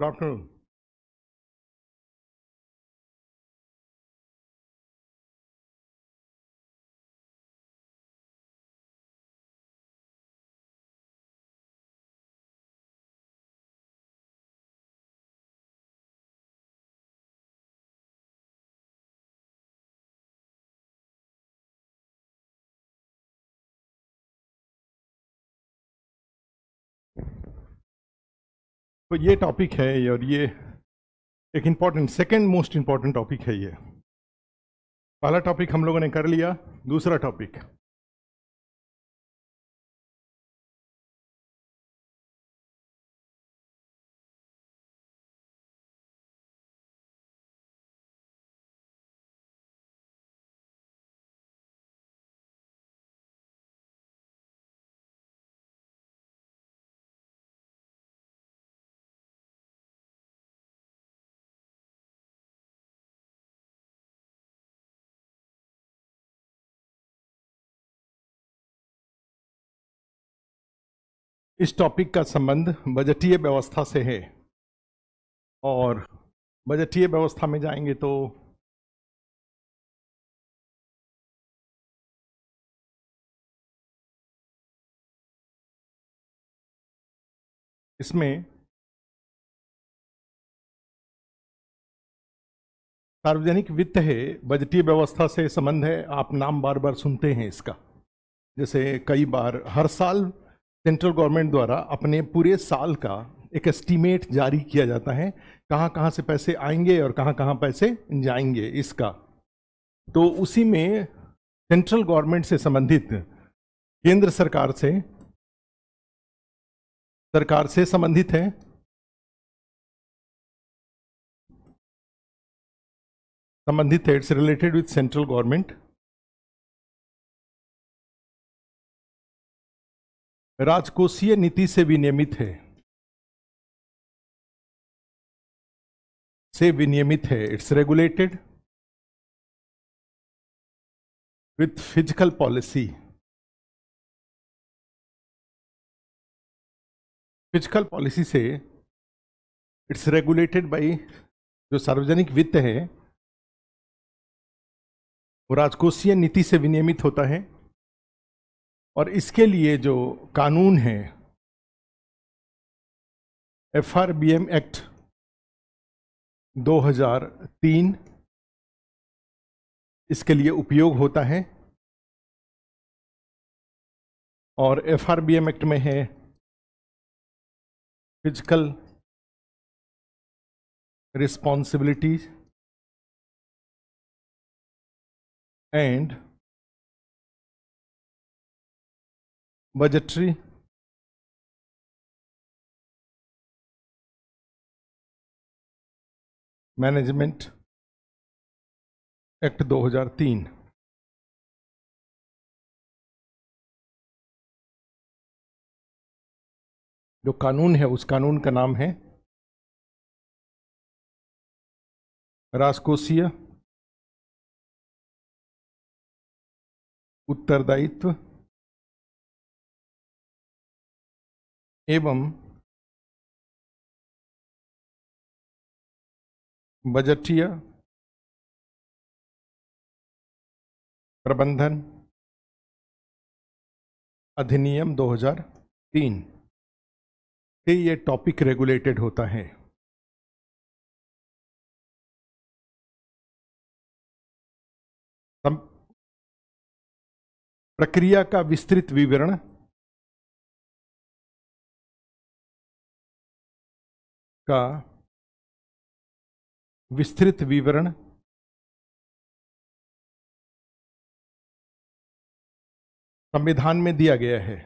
Good afternoon. तो ये topic है और ये एक important second most important topic है ये पहला टॉपिक हम लोगों ने कर लिया दूसरा टॉपिक इस टॉपिक का संबंध बजटीय व्यवस्था से है और बजटीय व्यवस्था में जाएंगे तो इसमें सार्वजनिक वित्त है बजटीय व्यवस्था से संबंध है आप नाम बार बार सुनते हैं इसका जैसे कई बार हर साल सेंट्रल गवर्नमेंट द्वारा अपने पूरे साल का एक एस्टीमेट जारी किया जाता है कहाँ कहाँ से पैसे आएंगे और कहाँ कहाँ पैसे जाएंगे इसका तो उसी में सेंट्रल गवर्नमेंट से संबंधित केंद्र सरकार से सरकार से संबंधित है संबंधित है it's related with central government राजकोषीय नीति से विनियमित है से विनियमित है it's regulated with physical policy physical policy से इट्स रेगुलेटेड बाई जो सार्वजनिक वित्त है वो राजकोषीय नीति से विनियमित होता है और इसके लिए जो कानून है F R B M act 2003 इसके लिए उपयोग होता है और F R B M act में है physical responsibilities and budgetary management act 2003 जो कानून है उस कानून का नाम है राजकोषीय उत्तरदायित्व एवं बजटीय प्रबंधन अधिनियम 2003 से ये टॉपिक रेगुलेटेड होता है प्रक्रिया का विस्तृत विवरण का विस्तृत विवरण संविधान में दिया गया है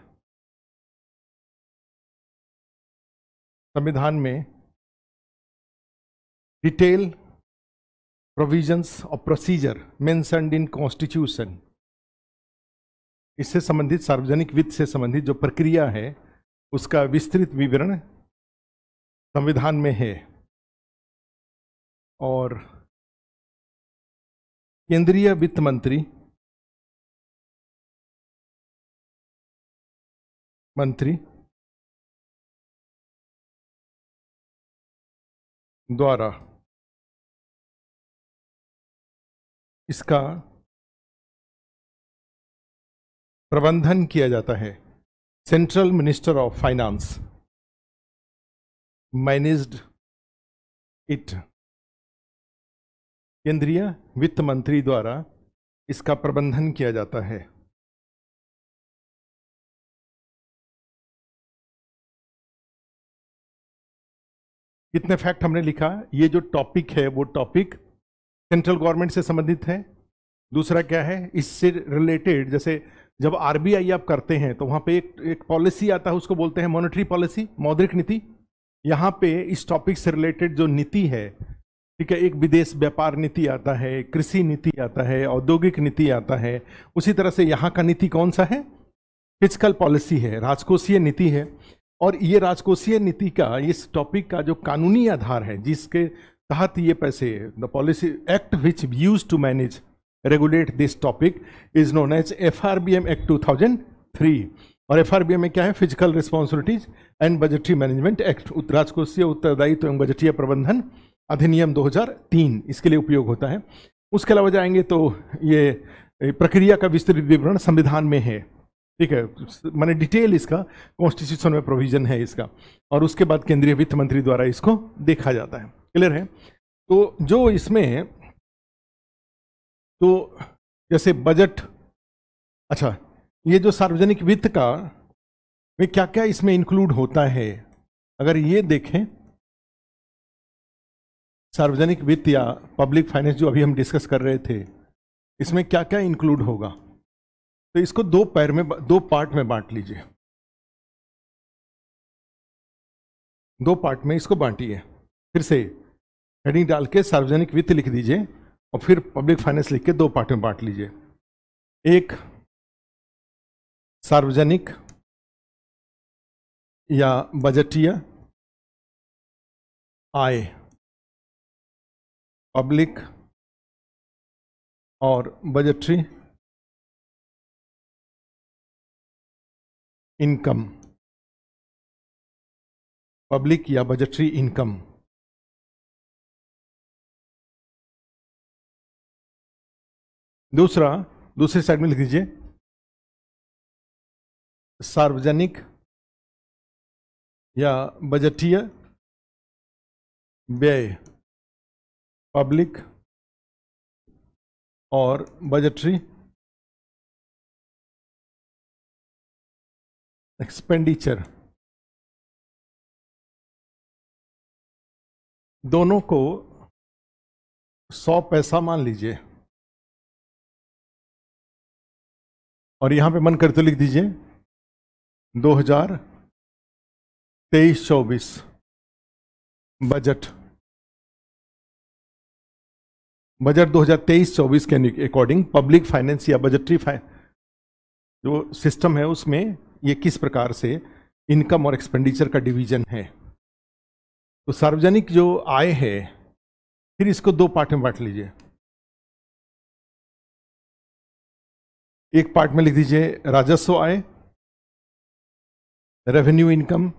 संविधान में डिटेल प्रोविजंस और प्रोसीजर मेंशनड इन कॉन्स्टिट्यूशन इससे संबंधित सार्वजनिक वित्त से संबंधित जो प्रक्रिया है उसका विस्तृत विवरण संविधान में है और केंद्रीय वित्त मंत्री मंत्री द्वारा इसका प्रबंधन किया जाता है central minister of finance managed it केंद्रीय वित्त मंत्री द्वारा इसका प्रबंधन किया जाता है कितने फैक्ट हमने लिखा ये जो टॉपिक है वो टॉपिक सेंट्रल गवर्नमेंट से संबंधित है दूसरा क्या है इससे रिलेटेड जैसे जब आरबीआई आप करते हैं तो वहां पे एक एक पॉलिसी आता है उसको बोलते हैं मॉनेटरी पॉलिसी मौद्रिक नीति यहाँ पे इस टॉपिक से रिलेटेड जो नीति है ठीक है एक विदेश व्यापार नीति आता है कृषि नीति आता है औद्योगिक नीति आता है उसी तरह से यहाँ का नीति कौन सा है फिजिकल पॉलिसी है राजकोषीय नीति है और ये राजकोषीय नीति का इस टॉपिक का जो कानूनी आधार है जिसके तहत ये पैसे the policy act which use to manage regulate this topic is known as F R B M act two thousand three और एफ में क्या है physical responsibilities and budgetary management act उत्तराजकोषीय उत्तरदायित्व एवं बजटीय प्रबंधन अधिनियम 2003 इसके लिए उपयोग होता है उसके अलावा जाएंगे तो ये प्रक्रिया का विस्तृत विवरण संविधान में है ठीक है माने डिटेल इसका कॉन्स्टिट्यूशन में प्रोविजन है इसका और उसके बाद केंद्रीय वित्त मंत्री द्वारा इसको देखा जाता है क्लियर है तो जो इसमें तो जैसे बजट अच्छा ये जो सार्वजनिक वित्त का वे क्या क्या इसमें इंक्लूड होता है अगर ये देखें सार्वजनिक वित्त या पब्लिक फाइनेंस जो अभी हम डिस्कस कर रहे थे इसमें क्या क्या इंक्लूड होगा तो इसको दो पैर में दो पार्ट में बांट लीजिए दो पार्ट में इसको बांटिए फिर से हेडिंग डाल के सार्वजनिक वित्त लिख दीजिए और फिर पब्लिक फाइनेंस लिख के दो पार्ट में बांट लीजिए एक सार्वजनिक या बजटीय आय पब्लिक और बजटरी इनकम पब्लिक या बजटरी इनकम दूसरा दूसरे साइड में लिख दीजिए सार्वजनिक या बजटीय व्यय पब्लिक और बजटरी एक्सपेंडिचर दोनों को सौ पैसा मान लीजिए और यहां पे मन करते लिख दीजिए दो हजार तेईस चौबीस बजट बजट 2023-24 के अकॉर्डिंग पब्लिक फाइनेंस या बजटरी जो सिस्टम है उसमें ये किस प्रकार से इनकम और एक्सपेंडिचर का डिवीजन है तो सार्वजनिक जो आय है फिर इसको दो पार्ट में बांट लीजिए एक पार्ट में लिख दीजिए राजस्व आय revenue income,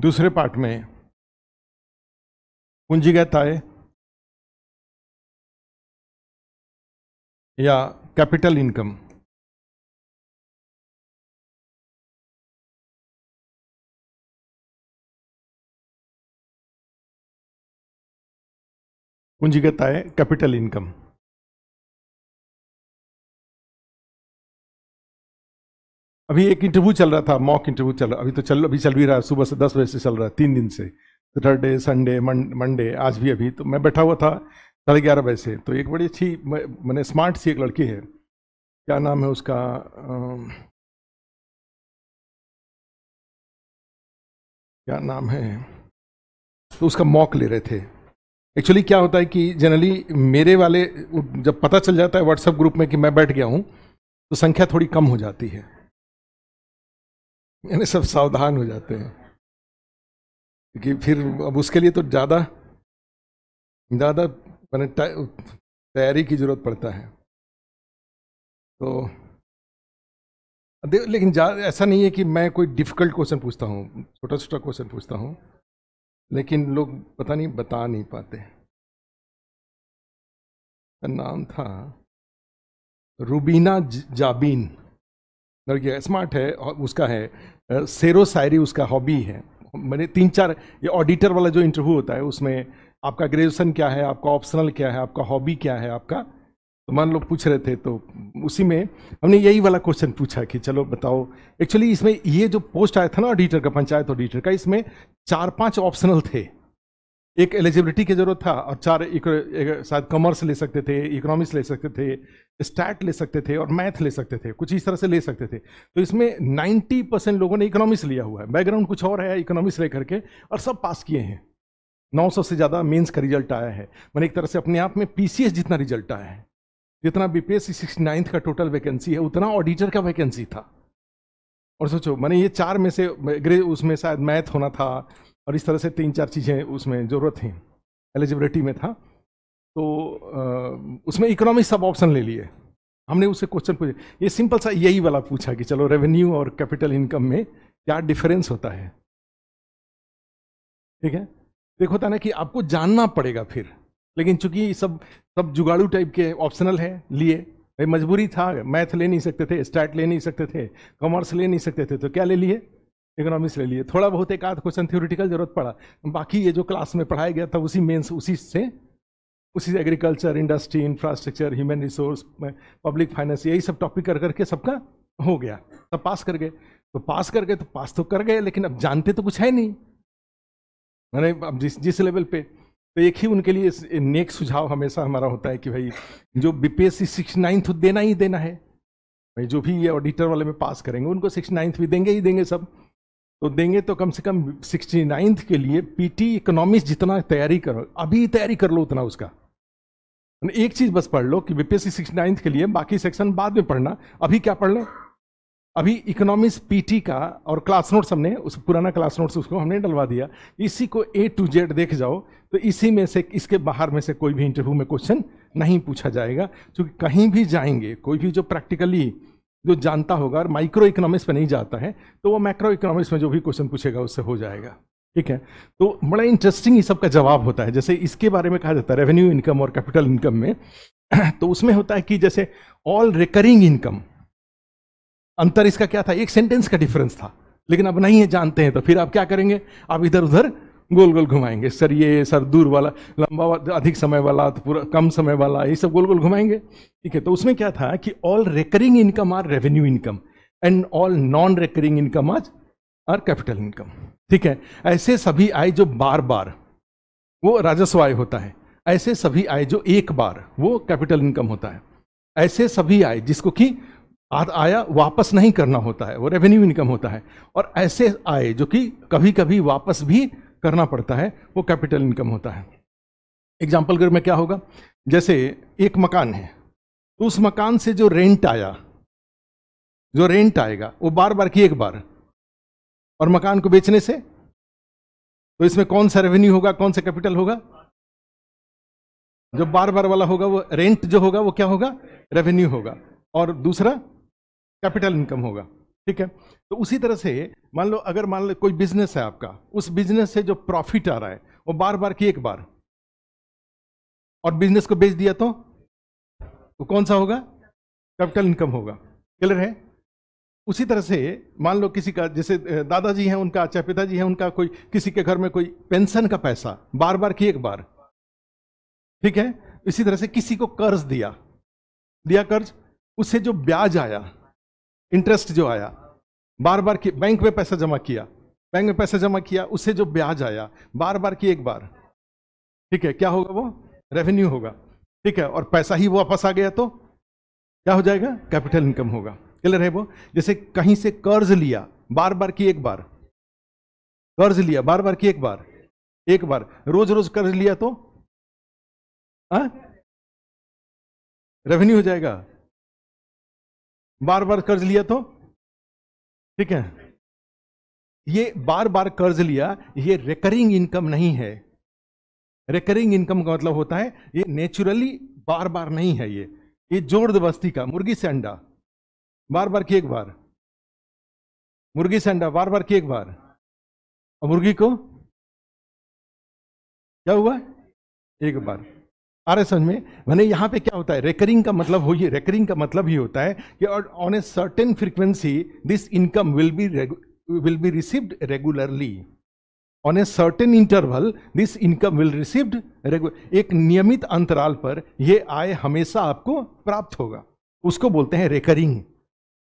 दूसरे पार्ट में पूंजीगत आय या कैपिटल इनकम पूंजीगत आय कैपिटल इनकम अभी एक इंटरव्यू चल रहा था मॉक इंटरव्यू चल रहा अभी तो चल अभी चल भी रहा है सुबह से दस बजे से चल रहा है तीन दिन से सैटरडे संडे मंडे आज भी अभी तो मैं बैठा हुआ था साढ़े ग्यारह बजे से तो एक बड़ी अच्छी मैंने स्मार्ट सी एक लड़की है क्या नाम है उसका क्या नाम है तो उसका मॉक ले रहे थे एक्चुअली क्या होता है कि जनरली मेरे वाले जब पता चल जाता है व्हाट्सएप ग्रुप में कि मैं बैठ गया हूँ तो संख्या थोड़ी कम हो जाती है यानी सब सावधान हो जाते हैं क्योंकि फिर अब उसके लिए तो ज़्यादा ज़्यादा मैंने तैयारी की ज़रूरत पड़ता है तो लेकिन ऐसा नहीं है कि मैं कोई डिफ़िकल्ट क्वेश्चन पूछता हूँ छोटा छोटा क्वेश्चन पूछता हूँ लेकिन लोग पता नहीं बता नहीं पाते नाम था रूबीना जाबीन लड़की स्मार्ट है और उसका है शेरो शायरी उसका हॉबी है मैंने तीन चार ये ऑडिटर वाला जो इंटरव्यू होता है उसमें आपका ग्रेजुएशन क्या है आपका ऑप्शनल क्या है आपका हॉबी क्या है आपका तो मान लोग पूछ रहे थे तो उसी में हमने यही वाला क्वेश्चन पूछा कि चलो बताओ एक्चुअली इसमें ये जो पोस्ट आया था ना ऑडिटर का पंचायत ऑडिटर का इसमें चार पांच ऑप्शनल थे एक एलिजिबिलिटी की ज़रूरत था और चार शायद कॉमर्स ले सकते थे इकोनॉमिक्स ले सकते थे स्टैट ले सकते थे और मैथ ले सकते थे कुछ इस तरह से ले सकते थे तो इसमें 90 परसेंट लोगों ने इकोनॉमिक्स लिया हुआ है बैकग्राउंड कुछ और है इकोनॉमिक्स ले करके और सब पास किए हैं 900 से ज़्यादा मेन्स का रिजल्ट आया है मैंने एक तरह से अपने आप में पी जितना रिजल्ट आया है जितना बी पी का टोटल वैकेंसी है उतना ऑडिटर का वैकेंसी था और सोचो मैंने ये चार में से उसमें शायद मैथ होना था और इस तरह से तीन चार चीज़ें उसमें ज़रूरत थी एलिजिबिलिटी में था तो आ, उसमें इकोनॉमिक सब ऑप्शन ले लिए हमने उससे क्वेश्चन पूछे ये सिंपल सा यही वाला पूछा कि चलो रेवेन्यू और कैपिटल इनकम में क्या डिफरेंस होता है ठीक है देखो था ना कि आपको जानना पड़ेगा फिर लेकिन चूंकि सब सब जुगाड़ू टाइप के ऑप्शनल है लिए भाई मजबूरी था मैथ ले नहीं सकते थे स्टैट ले नहीं सकते थे कॉमर्स ले नहीं सकते थे तो क्या ले लिए इकोनॉमिक्स ले लिए थोड़ा बहुत एक आध क्वेश्चन थ्योरिटिकल जरूरत पड़ा बाकी ये जो क्लास में पढ़ाया गया था उसी मेंस उसी से उसी से agriculture industry infrastructure human resource public finance यही सब टॉपिक कर करके सबका हो गया सब पास कर गए तो पास कर गए तो पास तो कर गए लेकिन अब जानते तो कुछ है नहीं मैंने अब जिस जिस लेवल पे तो एक ही उनके लिए नेक सुझाव हमेशा हमारा होता है कि भाई जो B P S C six ninth देना ही देना है भाई जो भी ये ऑडिटर वाले में पास करेंगे उनको सिक्स नाइन्थ भी देंगे ही देंगे सब तो देंगे तो कम से कम सिक्सटी नाइन्थ के लिए पीटी इकोनॉमिक्स जितना तैयारी करो अभी तैयारी कर लो उतना उसका एक चीज़ बस पढ़ लो कि बीपीएससी सिक्सटी नाइन्थ के लिए बाकी सेक्शन बाद में पढ़ना अभी क्या पढ़ लो अभी इकोनॉमिक्स पीटी का और क्लास नोट्स हमने उस पुराना क्लास नोट्स उसको हमने डलवा दिया इसी को ए टू जेड देख जाओ तो इसी में से इसके बाहर में से कोई भी इंटरव्यू में क्वेश्चन नहीं पूछा जाएगा क्योंकि कहीं भी जाएंगे कोई भी जो प्रैक्टिकली जो जानता होगा और माइक्रो इकोनॉमिक्स में नहीं जाता है तो वो मैक्रो इकोनॉमिक्स में जो भी क्वेश्चन पूछेगा उससे हो जाएगा ठीक है तो बड़ा इंटरेस्टिंग ये सब का जवाब होता है जैसे इसके बारे में कहा जाता है रेवेन्यू इनकम और कैपिटल इनकम में तो उसमें होता है कि जैसे ऑल रिकरिंग इनकम अंतर इसका क्या था एक सेंटेंस का डिफरेंस था लेकिन अब नहीं है जानते हैं तो फिर आप क्या करेंगे आप इधर उधर गोल गोल घुमाएंगे सर ये सर दूर वाला लंबा अधिक समय वाला तो पूरा कम समय वाला ये सब गोल गोल घुमाएंगे ठीक है तो उसमें क्या था कि all recurring income are revenue income and all non recurring income आज आर कैपिटल इनकम ठीक है ऐसे सभी आय जो बार बार वो राजस्व आय होता है ऐसे सभी आय जो एक बार वो कैपिटल इनकम होता है ऐसे सभी आय जिसको कि आया वापस नहीं करना होता है वो रेवेन्यू इनकम होता है और ऐसे आय जो कि कभी कभी वापस भी करना पड़ता है वो कैपिटल इनकम होता है एग्जाम्पल अगर में क्या होगा जैसे एक मकान है तो उस मकान से जो रेंट आया जो रेंट आएगा वो बार बार की एक बार और मकान को बेचने से तो इसमें कौन सा रेवेन्यू होगा कौन सा कैपिटल होगा जो बार बार वाला होगा वो रेंट जो होगा वो क्या होगा रेवेन्यू होगा और दूसरा कैपिटल इनकम होगा ठीक है तो उसी तरह से मान लो अगर मान लो कोई बिजनेस है आपका उस बिजनेस से जो प्रॉफिट आ रहा है वो बार बार की एक बार और बिजनेस को बेच दिया तो वो तो कौन सा होगा कैपिटल इनकम होगा क्लियर है उसी तरह से मान लो किसी का जैसे दादाजी हैं उनका अच्छा पिताजी हैं उनका कोई किसी के घर में कोई पेंशन का पैसा बार बार की एक बार ठीक है इसी तरह से किसी को कर्ज दिया दिया कर्ज उससे जो ब्याज आया इंटरेस्ट जो आया बार बार की बैंक में पैसा जमा किया बैंक में पैसा जमा किया उससे जो ब्याज आया बार बार की एक बार ठीक है क्या होगा वो रेवेन्यू होगा ठीक है और पैसा ही वापस आ गया तो क्या हो जाएगा कैपिटल इनकम होगा क्लियर है वो जैसे कहीं से कर्ज लिया बार बार की एक बार कर्ज लिया बार बार की एक बार एक बार रोज रोज कर्ज लिया तो रेवेन्यू हाँ? हो जाएगा बार बार कर्ज लिया तो ठीक है ये बार बार कर्ज लिया ये रिकरिंग इनकम नहीं है रिकरिंग इनकम का मतलब होता है ये नेचुरली बार बार नहीं है ये ये जोड़ बस्ती का मुर्गी से अंडा बार बार की एक बार मुर्गी से अंडा बार बार की एक बार और मुर्गी को क्या हुआ एक बार आ रहे समझ में मैंने यहाँ पे क्या होता है रेकरिंग का मतलब हो ये रेकरिंग का मतलब ही होता है कि on a certain frequency this income will be will be received regularly on a certain interval this income will received regular एक नियमित अंतराल पर यह आय हमेशा आपको प्राप्त होगा उसको बोलते हैं रेकरिंग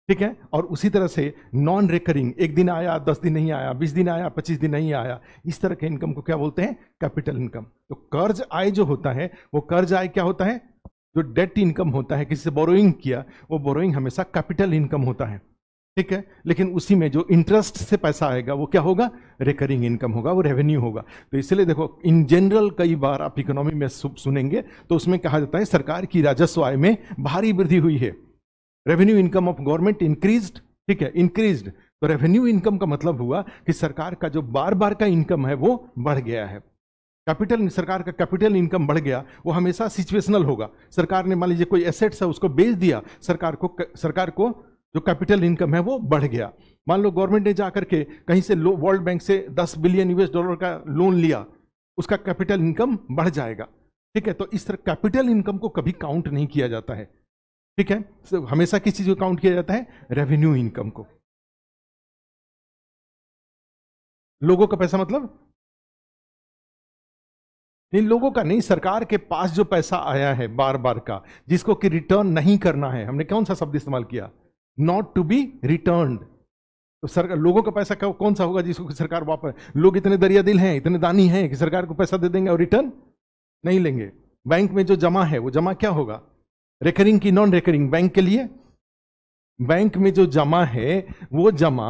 ठीक है और उसी तरह से नॉन रिकरिंग एक दिन आया दस दिन नहीं आया बीस दिन आया पच्चीस दिन नहीं आया इस तरह के इनकम को क्या बोलते हैं कैपिटल इनकम तो कर्ज आय जो होता है वो कर्ज आय क्या होता है जो डेट इनकम होता है किसी से बोरोइंग किया वो बोरोइंग हमेशा कैपिटल इनकम होता है ठीक है लेकिन उसी में जो इंटरेस्ट से पैसा आएगा वो क्या होगा रिकरिंग इनकम होगा वो रेवेन्यू होगा तो इसलिए देखो इन जनरल कई बार आप इकोनॉमी में सुनेंगे तो उसमें कहा जाता है सरकार की राजस्व आय में भारी वृद्धि हुई है revenue income of government increased ठीक है इंक्रीज्ड तो रेवेन्यू इनकम का मतलब हुआ कि सरकार का जो बार बार का इनकम है वो बढ़ गया है कैपिटल सरकार का कैपिटल इनकम बढ़ गया वो हमेशा सिचुएशनल होगा सरकार ने मान लीजिए कोई एसेट्स है उसको बेच दिया सरकार को सरकार को जो कैपिटल इनकम है वो बढ़ गया मान लो गवर्नमेंट ने जाकर के कहीं से वर्ल्ड बैंक से 10 बिलियन यूएस डॉलर का लोन लिया उसका कैपिटल इनकम बढ़ जाएगा ठीक है तो इस तरह कैपिटल इनकम को कभी काउंट नहीं किया जाता है ठीक है so, हमेशा किस चीज़ को काउंट किया जाता है रेवेन्यू इनकम को लोगों का पैसा मतलब इन लोगों का नहीं सरकार के पास जो पैसा आया है बार बार का जिसको कि रिटर्न नहीं करना है हमने कौन सा शब्द इस्तेमाल किया नॉट टू बी रिटर्न तो सरकार लोगों का पैसा कौन सा होगा जिसको कि सरकार वापस लोग इतने दरिया दिल हैं इतने दानी हैं कि सरकार को पैसा दे देंगे और रिटर्न नहीं लेंगे बैंक में जो जमा है वो जमा क्या होगा रेकरिंग की नॉन रेकरिंग बैंक के लिए बैंक में जो जमा है वो जमा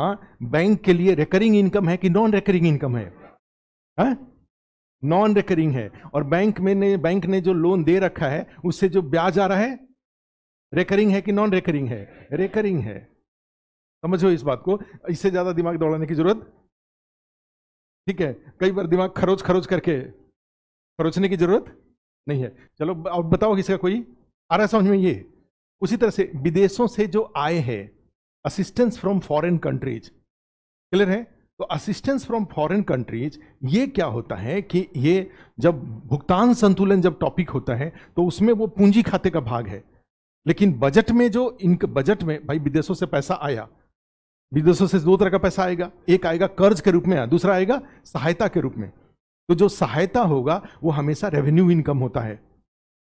बैंक के लिए रेकरिंग इनकम है कि नॉन रेकरिंग इनकम है नॉन हाँ? रेकरिंग है और बैंक में ने बैंक ने जो लोन दे रखा है उससे जो ब्याज आ रहा है रेकरिंग है कि नॉन रेकरिंग है रेकरिंग है समझो इस बात को इससे ज्यादा दिमाग दौड़ाने की जरूरत ठीक है कई बार दिमाग खरोच खरोच करके खरोचने की जरूरत नहीं है चलो अब बताओ किसका कोई आ रहा समझ में ये उसी तरह से विदेशों से जो आए हैं assistance from foreign countries clear है तो असिस्टेंस फ्रॉम फॉरेन कंट्रीज ये क्या होता है कि ये जब भुगतान संतुलन जब टॉपिक होता है तो उसमें वो पूंजी खाते का भाग है लेकिन बजट में जो इन बजट में भाई विदेशों से पैसा आया विदेशों से दो तरह का पैसा आएगा एक आएगा कर्ज के रूप में दूसरा आएगा सहायता के रूप में तो जो सहायता होगा वो हमेशा रेवेन्यू इनकम होता है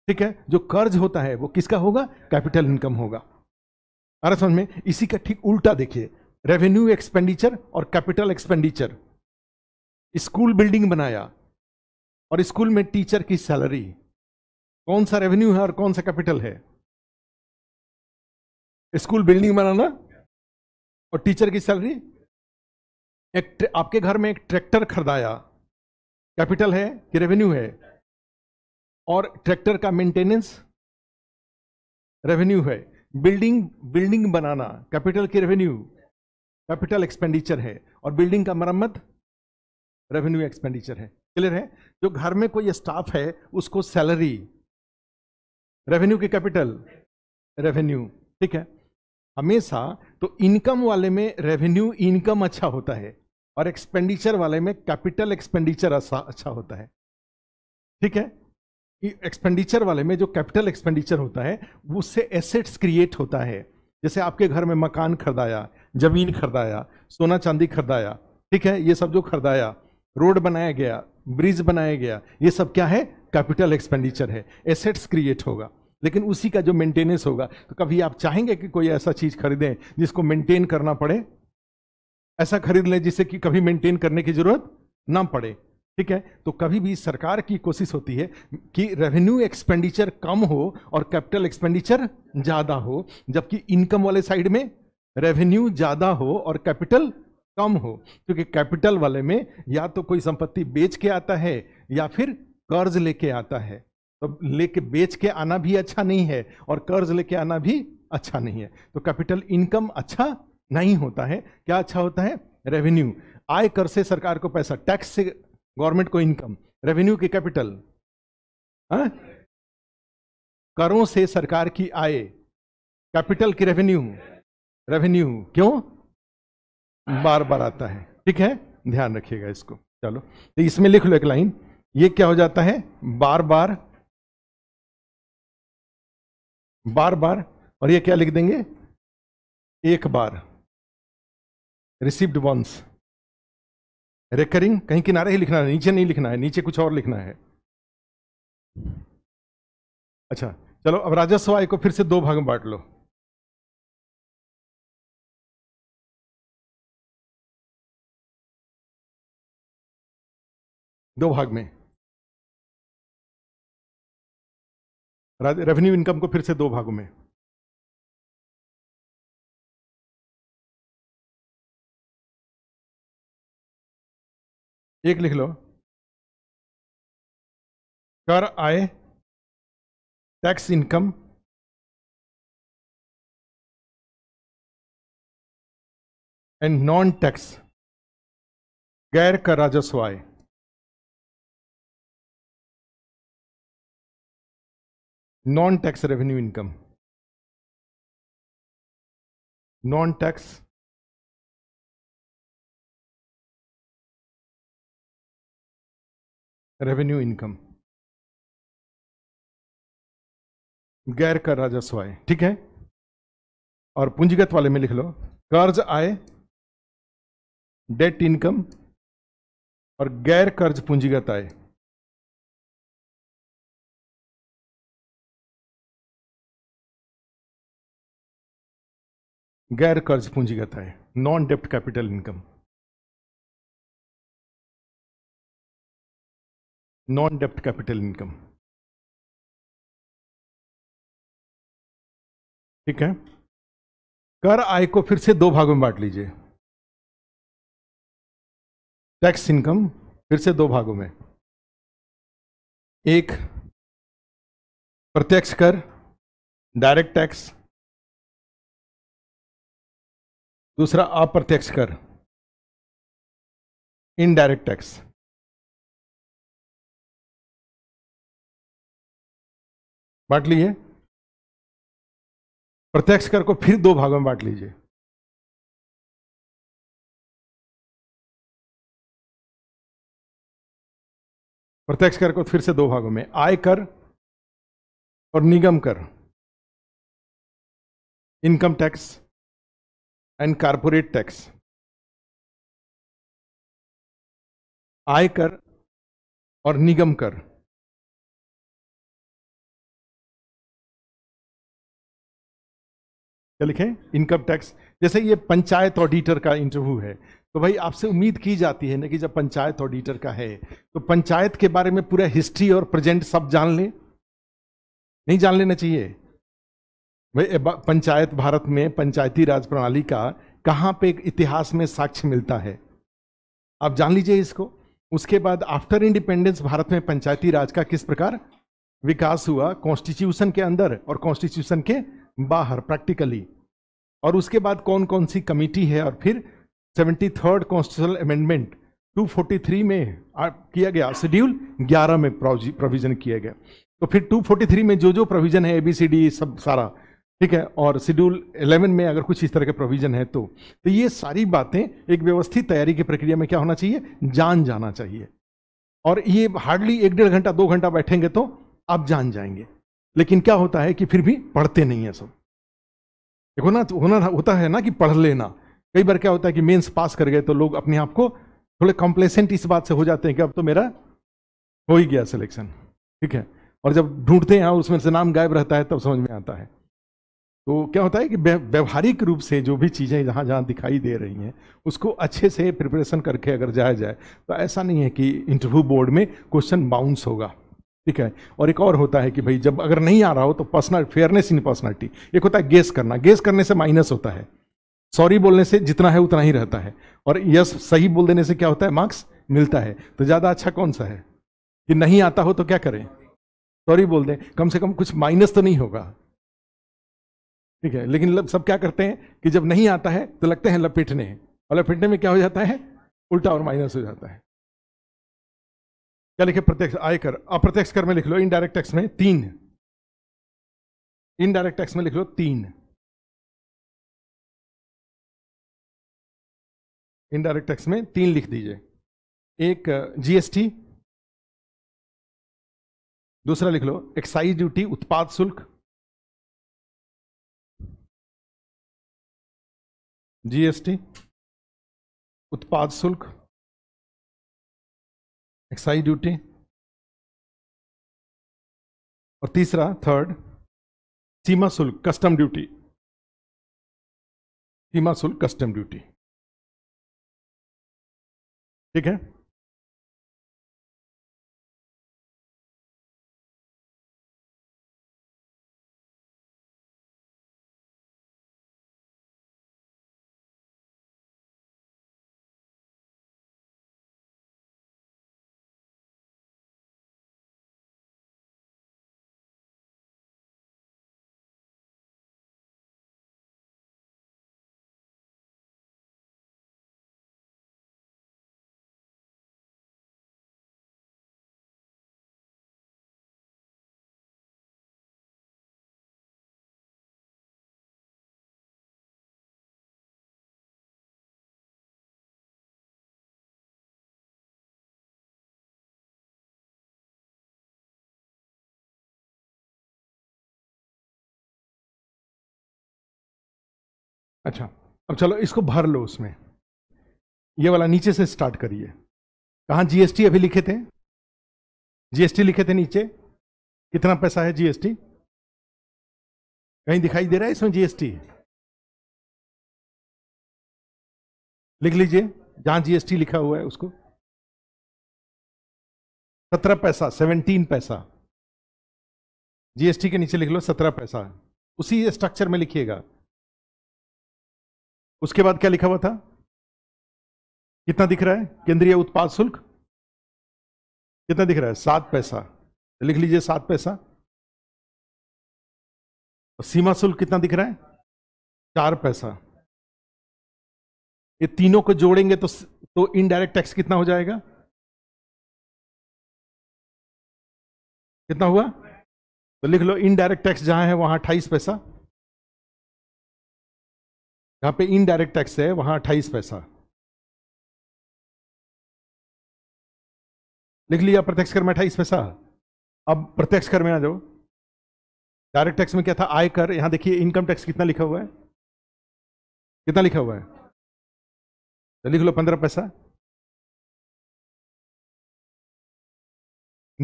ठीक है जो कर्ज होता है वो किसका होगा कैपिटल इनकम होगा अरे समझ में इसी का ठीक उल्टा देखिए रेवेन्यू एक्सपेंडिचर और कैपिटल एक्सपेंडिचर स्कूल बिल्डिंग बनाया और स्कूल में टीचर की सैलरी कौन सा रेवेन्यू है और कौन सा कैपिटल है स्कूल बिल्डिंग बनाना और टीचर की सैलरी एक आपके घर में एक ट्रैक्टर खरीदाया कैपिटल है कि रेवेन्यू है और ट्रैक्टर का मेंटेनेंस रेवेन्यू है बिल्डिंग बिल्डिंग बनाना कैपिटल की रेवेन्यू कैपिटल एक्सपेंडिचर है और बिल्डिंग का मरम्मत रेवेन्यू एक्सपेंडिचर है क्लियर है जो घर में कोई स्टाफ है उसको सैलरी रेवेन्यू की कैपिटल रेवेन्यू ठीक है हमेशा तो इनकम वाले में रेवेन्यू इनकम अच्छा होता है और एक्सपेंडिचर वाले में कैपिटल एक्सपेंडिचर अच्छा होता है ठीक है एक्सपेंडिचर वाले में जो कैपिटल एक्सपेंडिचर होता है उससे एसेट्स क्रिएट होता है जैसे आपके घर में मकान खरीदाया जमीन खरीदाया सोना चांदी खरीदाया ठीक है ये सब जो खरीदाया रोड बनाया गया ब्रिज बनाया गया ये सब क्या है कैपिटल एक्सपेंडिचर है एसेट्स क्रिएट होगा लेकिन उसी का जो मेंटेनेंस होगा तो कभी आप चाहेंगे कि कोई ऐसा चीज़ खरीदें जिसको मेंटेन करना पड़े ऐसा खरीद लें जिसे कि कभी मेंटेन करने की ज़रूरत ना पड़े ठीक है तो कभी भी सरकार की कोशिश होती है कि रेवेन्यू एक्सपेंडिचर कम हो और कैपिटल एक्सपेंडिचर ज़्यादा हो जबकि इनकम वाले साइड में रेवेन्यू ज़्यादा हो और कैपिटल कम हो क्योंकि कैपिटल वाले में या तो कोई संपत्ति बेच के आता है या फिर कर्ज लेके आता है तो लेके बेच के आना भी अच्छा नहीं है और कर्ज लेके आना भी अच्छा नहीं है तो कैपिटल इनकम अच्छा नहीं होता है क्या अच्छा होता है रेवेन्यू आय कर से सरकार को पैसा टैक्स से गवर्नमेंट को इनकम रेवेन्यू की कैपिटल हाँ? करों से सरकार की आय कैपिटल की रेवेन्यू रेवेन्यू क्यों बार बार आता है ठीक है ध्यान रखिएगा इसको चलो तो इसमें लिख लो एक लाइन ये क्या हो जाता है बार बार बार बार और ये क्या लिख देंगे एक बार रिसीव्ड वंस रेकरिंग कहीं किनारे ही लिखना है नीचे नहीं लिखना है नीचे कुछ और लिखना है अच्छा चलो अब राजस्व आय को फिर से दो भाग में बांट लो दो भाग में रेवेन्यू इनकम को फिर से दो भागों में एक लिख लो कर आय tax income and non tax गैर कर राजस्व आय non tax revenue income non tax revenue income गैर कर राजस्व आय ठीक है और पूंजीगत वाले में लिख लो कर्ज आय डेट इनकम और गैर कर्ज पूंजीगत आय गैर कर्ज पूंजीगत आय नॉन डेप्ट capital income non-debt capital income ठीक है कर आय को फिर से दो भागों में बांट लीजिए टैक्स इनकम फिर से दो भागों में एक प्रत्यक्ष कर डायरेक्ट टैक्स दूसरा अप्रत्यक्ष कर इनडायरेक्ट टैक्स बांट लिए प्रत्यक्ष कर को फिर दो भागों में बांट लीजिए प्रत्यक्ष कर को फिर से दो भागों में आय कर और निगम कर income tax and corporate tax आय कर और निगम कर क्या लिखें इनकम टैक्स जैसे ये पंचायत ऑडिटर का इंटरव्यू है तो भाई आपसे उम्मीद की जाती है ना कि जब पंचायत ऑडिटर का है तो पंचायत के बारे में पूरा हिस्ट्री और प्रेजेंट सब जान लें नहीं जान लेना चाहिए भाई पंचायत भारत में पंचायती राज प्रणाली का कहाँ पे इतिहास में साक्ष्य मिलता है आप जान लीजिए इसको उसके बाद आफ्टर इंडिपेंडेंस भारत में पंचायती राज का किस प्रकार विकास हुआ कॉन्स्टिट्यूशन के अंदर और कॉन्स्टिट्यूशन के बाहर प्रैक्टिकली और उसके बाद कौन कौन सी कमेटी है और फिर सेवेंटी थर्ड कॉन्स्टिट्यूशनल अमेंडमेंट 243 में किया गया शेड्यूल 11 में प्रोविजन किया गया तो फिर 243 में जो जो प्रोविजन है ए बी सी डी सब सारा ठीक है और शेड्यूल 11 में अगर कुछ इस तरह के प्रोविजन है तो तो ये सारी बातें एक व्यवस्थित तैयारी की प्रक्रिया में क्या होना चाहिए जान जाना चाहिए और ये हार्डली एक डेढ़ घंटा दो घंटा बैठेंगे तो आप जान जाएंगे लेकिन क्या होता है कि फिर भी पढ़ते नहीं है सब देखो ना तो, होना होता है ना कि पढ़ लेना कई बार क्या होता है कि मेंस पास कर गए तो लोग अपने आप को थोड़े कॉम्प्लेसेंट इस बात से हो जाते हैं कि अब तो मेरा हो ही गया सिलेक्शन ठीक है और जब ढूंढते हैं हाँ, उसमें से नाम गायब रहता है तब समझ में आता है तो क्या होता है कि व्यवहारिक रूप से जो भी चीज़ें जहाँ जहाँ दिखाई दे रही हैं उसको अच्छे से प्रिपरेशन करके अगर जाया जाए तो ऐसा नहीं है कि इंटरव्यू बोर्ड में क्वेश्चन बाउंस होगा ठीक है और एक और होता है कि भाई जब अगर नहीं आ रहा हो तो पर्सनल फेयरनेस इन पर्सनैलिटी एक होता है गेस करना गेस करने से माइनस होता है सॉरी बोलने से जितना है उतना ही रहता है और यस सही बोल देने से क्या होता है मार्क्स मिलता है तो ज़्यादा अच्छा कौन सा है कि नहीं आता हो तो क्या करें सॉरी बोल दें कम से कम कुछ माइनस तो नहीं होगा ठीक है लेकिन सब क्या करते हैं कि जब नहीं आता है तो लगते हैं लपेटने और लपेटने में क्या हो जाता है उल्टा और माइनस हो जाता है क्या लिखे प्रत्यक्ष आयकर अप्रत्यक्ष कर में लिख लो इनडायरेक्ट टैक्स में तीन इनडायरेक्ट टैक्स में लिख लो तीन इनडायरेक्ट टैक्स में तीन लिख दीजिए एक जीएसटी दूसरा लिख लो एक्साइज ड्यूटी उत्पाद शुल्क जीएसटी उत्पाद शुल्क एक्साइज ड्यूटी और तीसरा थर्ड सीमा शुल्क कस्टम ड्यूटी सीमा शुल्क कस्टम ड्यूटी ठीक है अच्छा अब चलो इसको भर लो उसमें ये वाला नीचे से स्टार्ट करिए कहाँ जीएसटी अभी लिखे थे जीएसटी लिखे थे नीचे कितना पैसा है जीएसटी कहीं दिखाई दे रहा है इसमें जीएसटी लिख लीजिए जहां जीएसटी लिखा हुआ है उसको सत्रह पैसा सेवनटीन पैसा जीएसटी के नीचे लिख लो सत्रह पैसा उसी स्ट्रक्चर में लिखिएगा उसके बाद क्या लिखा हुआ था कितना दिख रहा है केंद्रीय उत्पाद शुल्क कितना दिख रहा है सात पैसा लिख लीजिए सात पैसा सीमा शुल्क कितना दिख रहा है चार पैसा ये तीनों को जोड़ेंगे तो तो इनडायरेक्ट टैक्स कितना हो जाएगा कितना हुआ तो लिख लो इनडायरेक्ट टैक्स जहां है वहां अट्ठाईस पैसा यहां पे इनडायरेक्ट टैक्स है वहां अट्ठाईस पैसा लिख लिया प्रत्यक्ष कर में अट्ठाईस पैसा अब प्रत्यक्ष कर में आ जाओ डायरेक्ट टैक्स में क्या था आय कर देखिए इनकम टैक्स कितना लिखा हुआ है कितना लिखा हुआ है तो लिख लो पंद्रह पैसा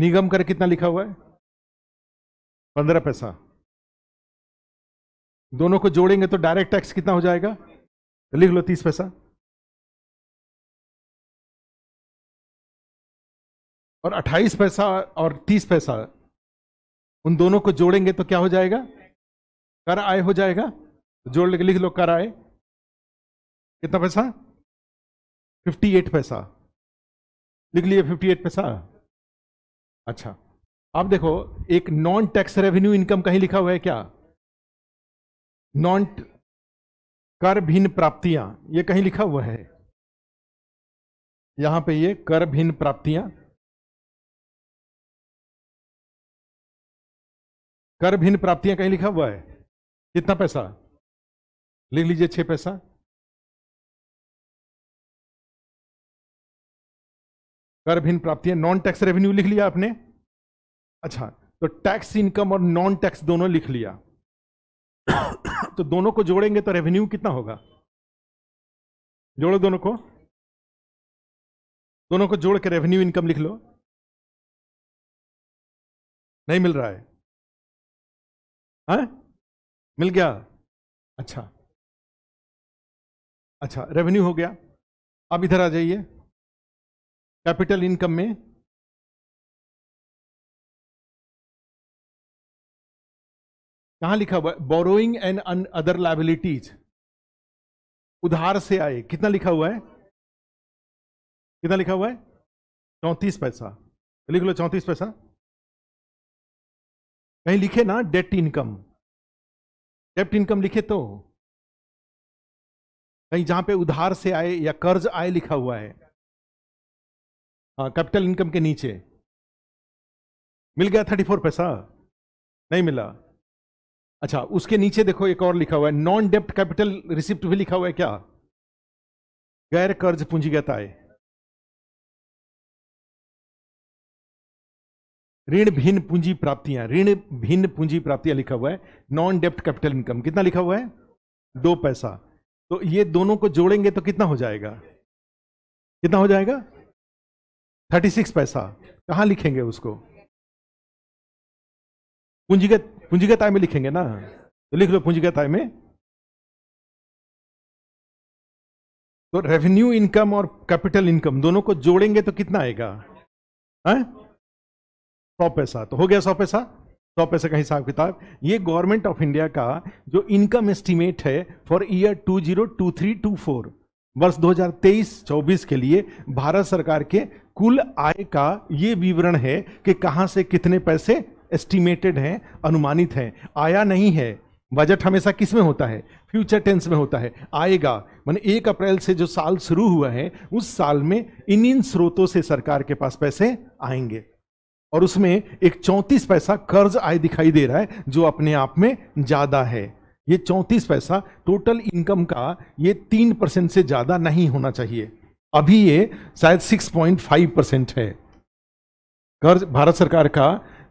निगम कर कितना लिखा हुआ है पंद्रह पैसा दोनों को जोड़ेंगे तो डायरेक्ट टैक्स कितना हो जाएगा लिख लो तीस पैसा और अट्ठाईस पैसा और तीस पैसा उन दोनों को जोड़ेंगे तो क्या हो जाएगा कर आय हो जाएगा तो जोड़ लेके लिख लो कर आय कितना पैसा फिफ्टी एट पैसा लिख लिए फिफ्टी एट पैसा अच्छा आप देखो एक नॉन टैक्स रेवेन्यू इनकम कहीं लिखा हुआ है क्या नॉन कर भिन्न प्राप्तियां ये कहीं लिखा हुआ है यहां पे ये कर भिन्न प्राप्तियां कर भिन्न प्राप्तियां कहीं लिखा हुआ है कितना पैसा लिख लीजिए छह पैसा कर भिन्न प्राप्तियां नॉन टैक्स रेवेन्यू लिख लिया आपने अच्छा तो टैक्स इनकम और नॉन टैक्स दोनों लिख लिया तो दोनों को जोड़ेंगे तो रेवेन्यू कितना होगा जोड़ो दोनों को दोनों को जोड़ के रेवेन्यू इनकम लिख लो नहीं मिल रहा है हैं? हाँ? मिल गया अच्छा अच्छा रेवेन्यू हो गया अब इधर आ जाइए कैपिटल इनकम में कहा लिखा हुआ है बोरोइंग एंड अदर लाइबिलिटीज उधार से आए कितना लिखा हुआ है कितना लिखा हुआ है चौंतीस पैसा लिख लो चौंतीस पैसा कहीं लिखे ना डेट इनकम डेप्ट इनकम लिखे तो कहीं जहां पे उधार से आए या कर्ज आए लिखा हुआ है हाँ कैपिटल इनकम के नीचे मिल गया थर्टी फोर पैसा नहीं मिला अच्छा उसके नीचे देखो एक और लिखा हुआ है नॉन डेप्ट कैपिटल रिसिप्ट भी लिखा हुआ है क्या गैर कर्ज पूंजीगत आय ऋण भिन्न पूंजी प्राप्तियां ऋण भिन्न पूंजी प्राप्तियां लिखा हुआ है नॉन डेप्ट कैपिटल इनकम कितना लिखा हुआ है दो पैसा तो ये दोनों को जोड़ेंगे तो कितना हो जाएगा कितना हो जाएगा थर्टी सिक्स पैसा कहां लिखेंगे उसको पूंजीगत पूंजीगत आय में लिखेंगे ना तो लिख लो पूंजीगत आय में तो रेवेन्यू इनकम और कैपिटल इनकम दोनों को जोड़ेंगे तो कितना आएगा हाँ? सौ पैसा तो हो गया सौ पैसा सौ पैसे का हिसाब किताब ये गवर्नमेंट ऑफ इंडिया का जो इनकम एस्टिमेट है for year two zero two three two four वर्ष 2023-24 के लिए भारत सरकार के कुल आय का ये विवरण है कि कहां से कितने पैसे एस्टिमेटेड है अनुमानित है आया नहीं है बजट हमेशा किस में होता है फ्यूचर टेंस में होता है आएगा मैंने एक अप्रैल से जो साल शुरू हुआ है उस साल में इन इन स्रोतों से सरकार के पास पैसे आएंगे और उसमें एक चौंतीस पैसा कर्ज आय दिखाई दे रहा है जो अपने आप में ज़्यादा है ये चौंतीस पैसा टोटल इनकम का ये तीन परसेंट से ज़्यादा नहीं होना चाहिए अभी ये शायद सिक्स पॉइंट फाइव परसेंट है कर्ज भारत सरकार का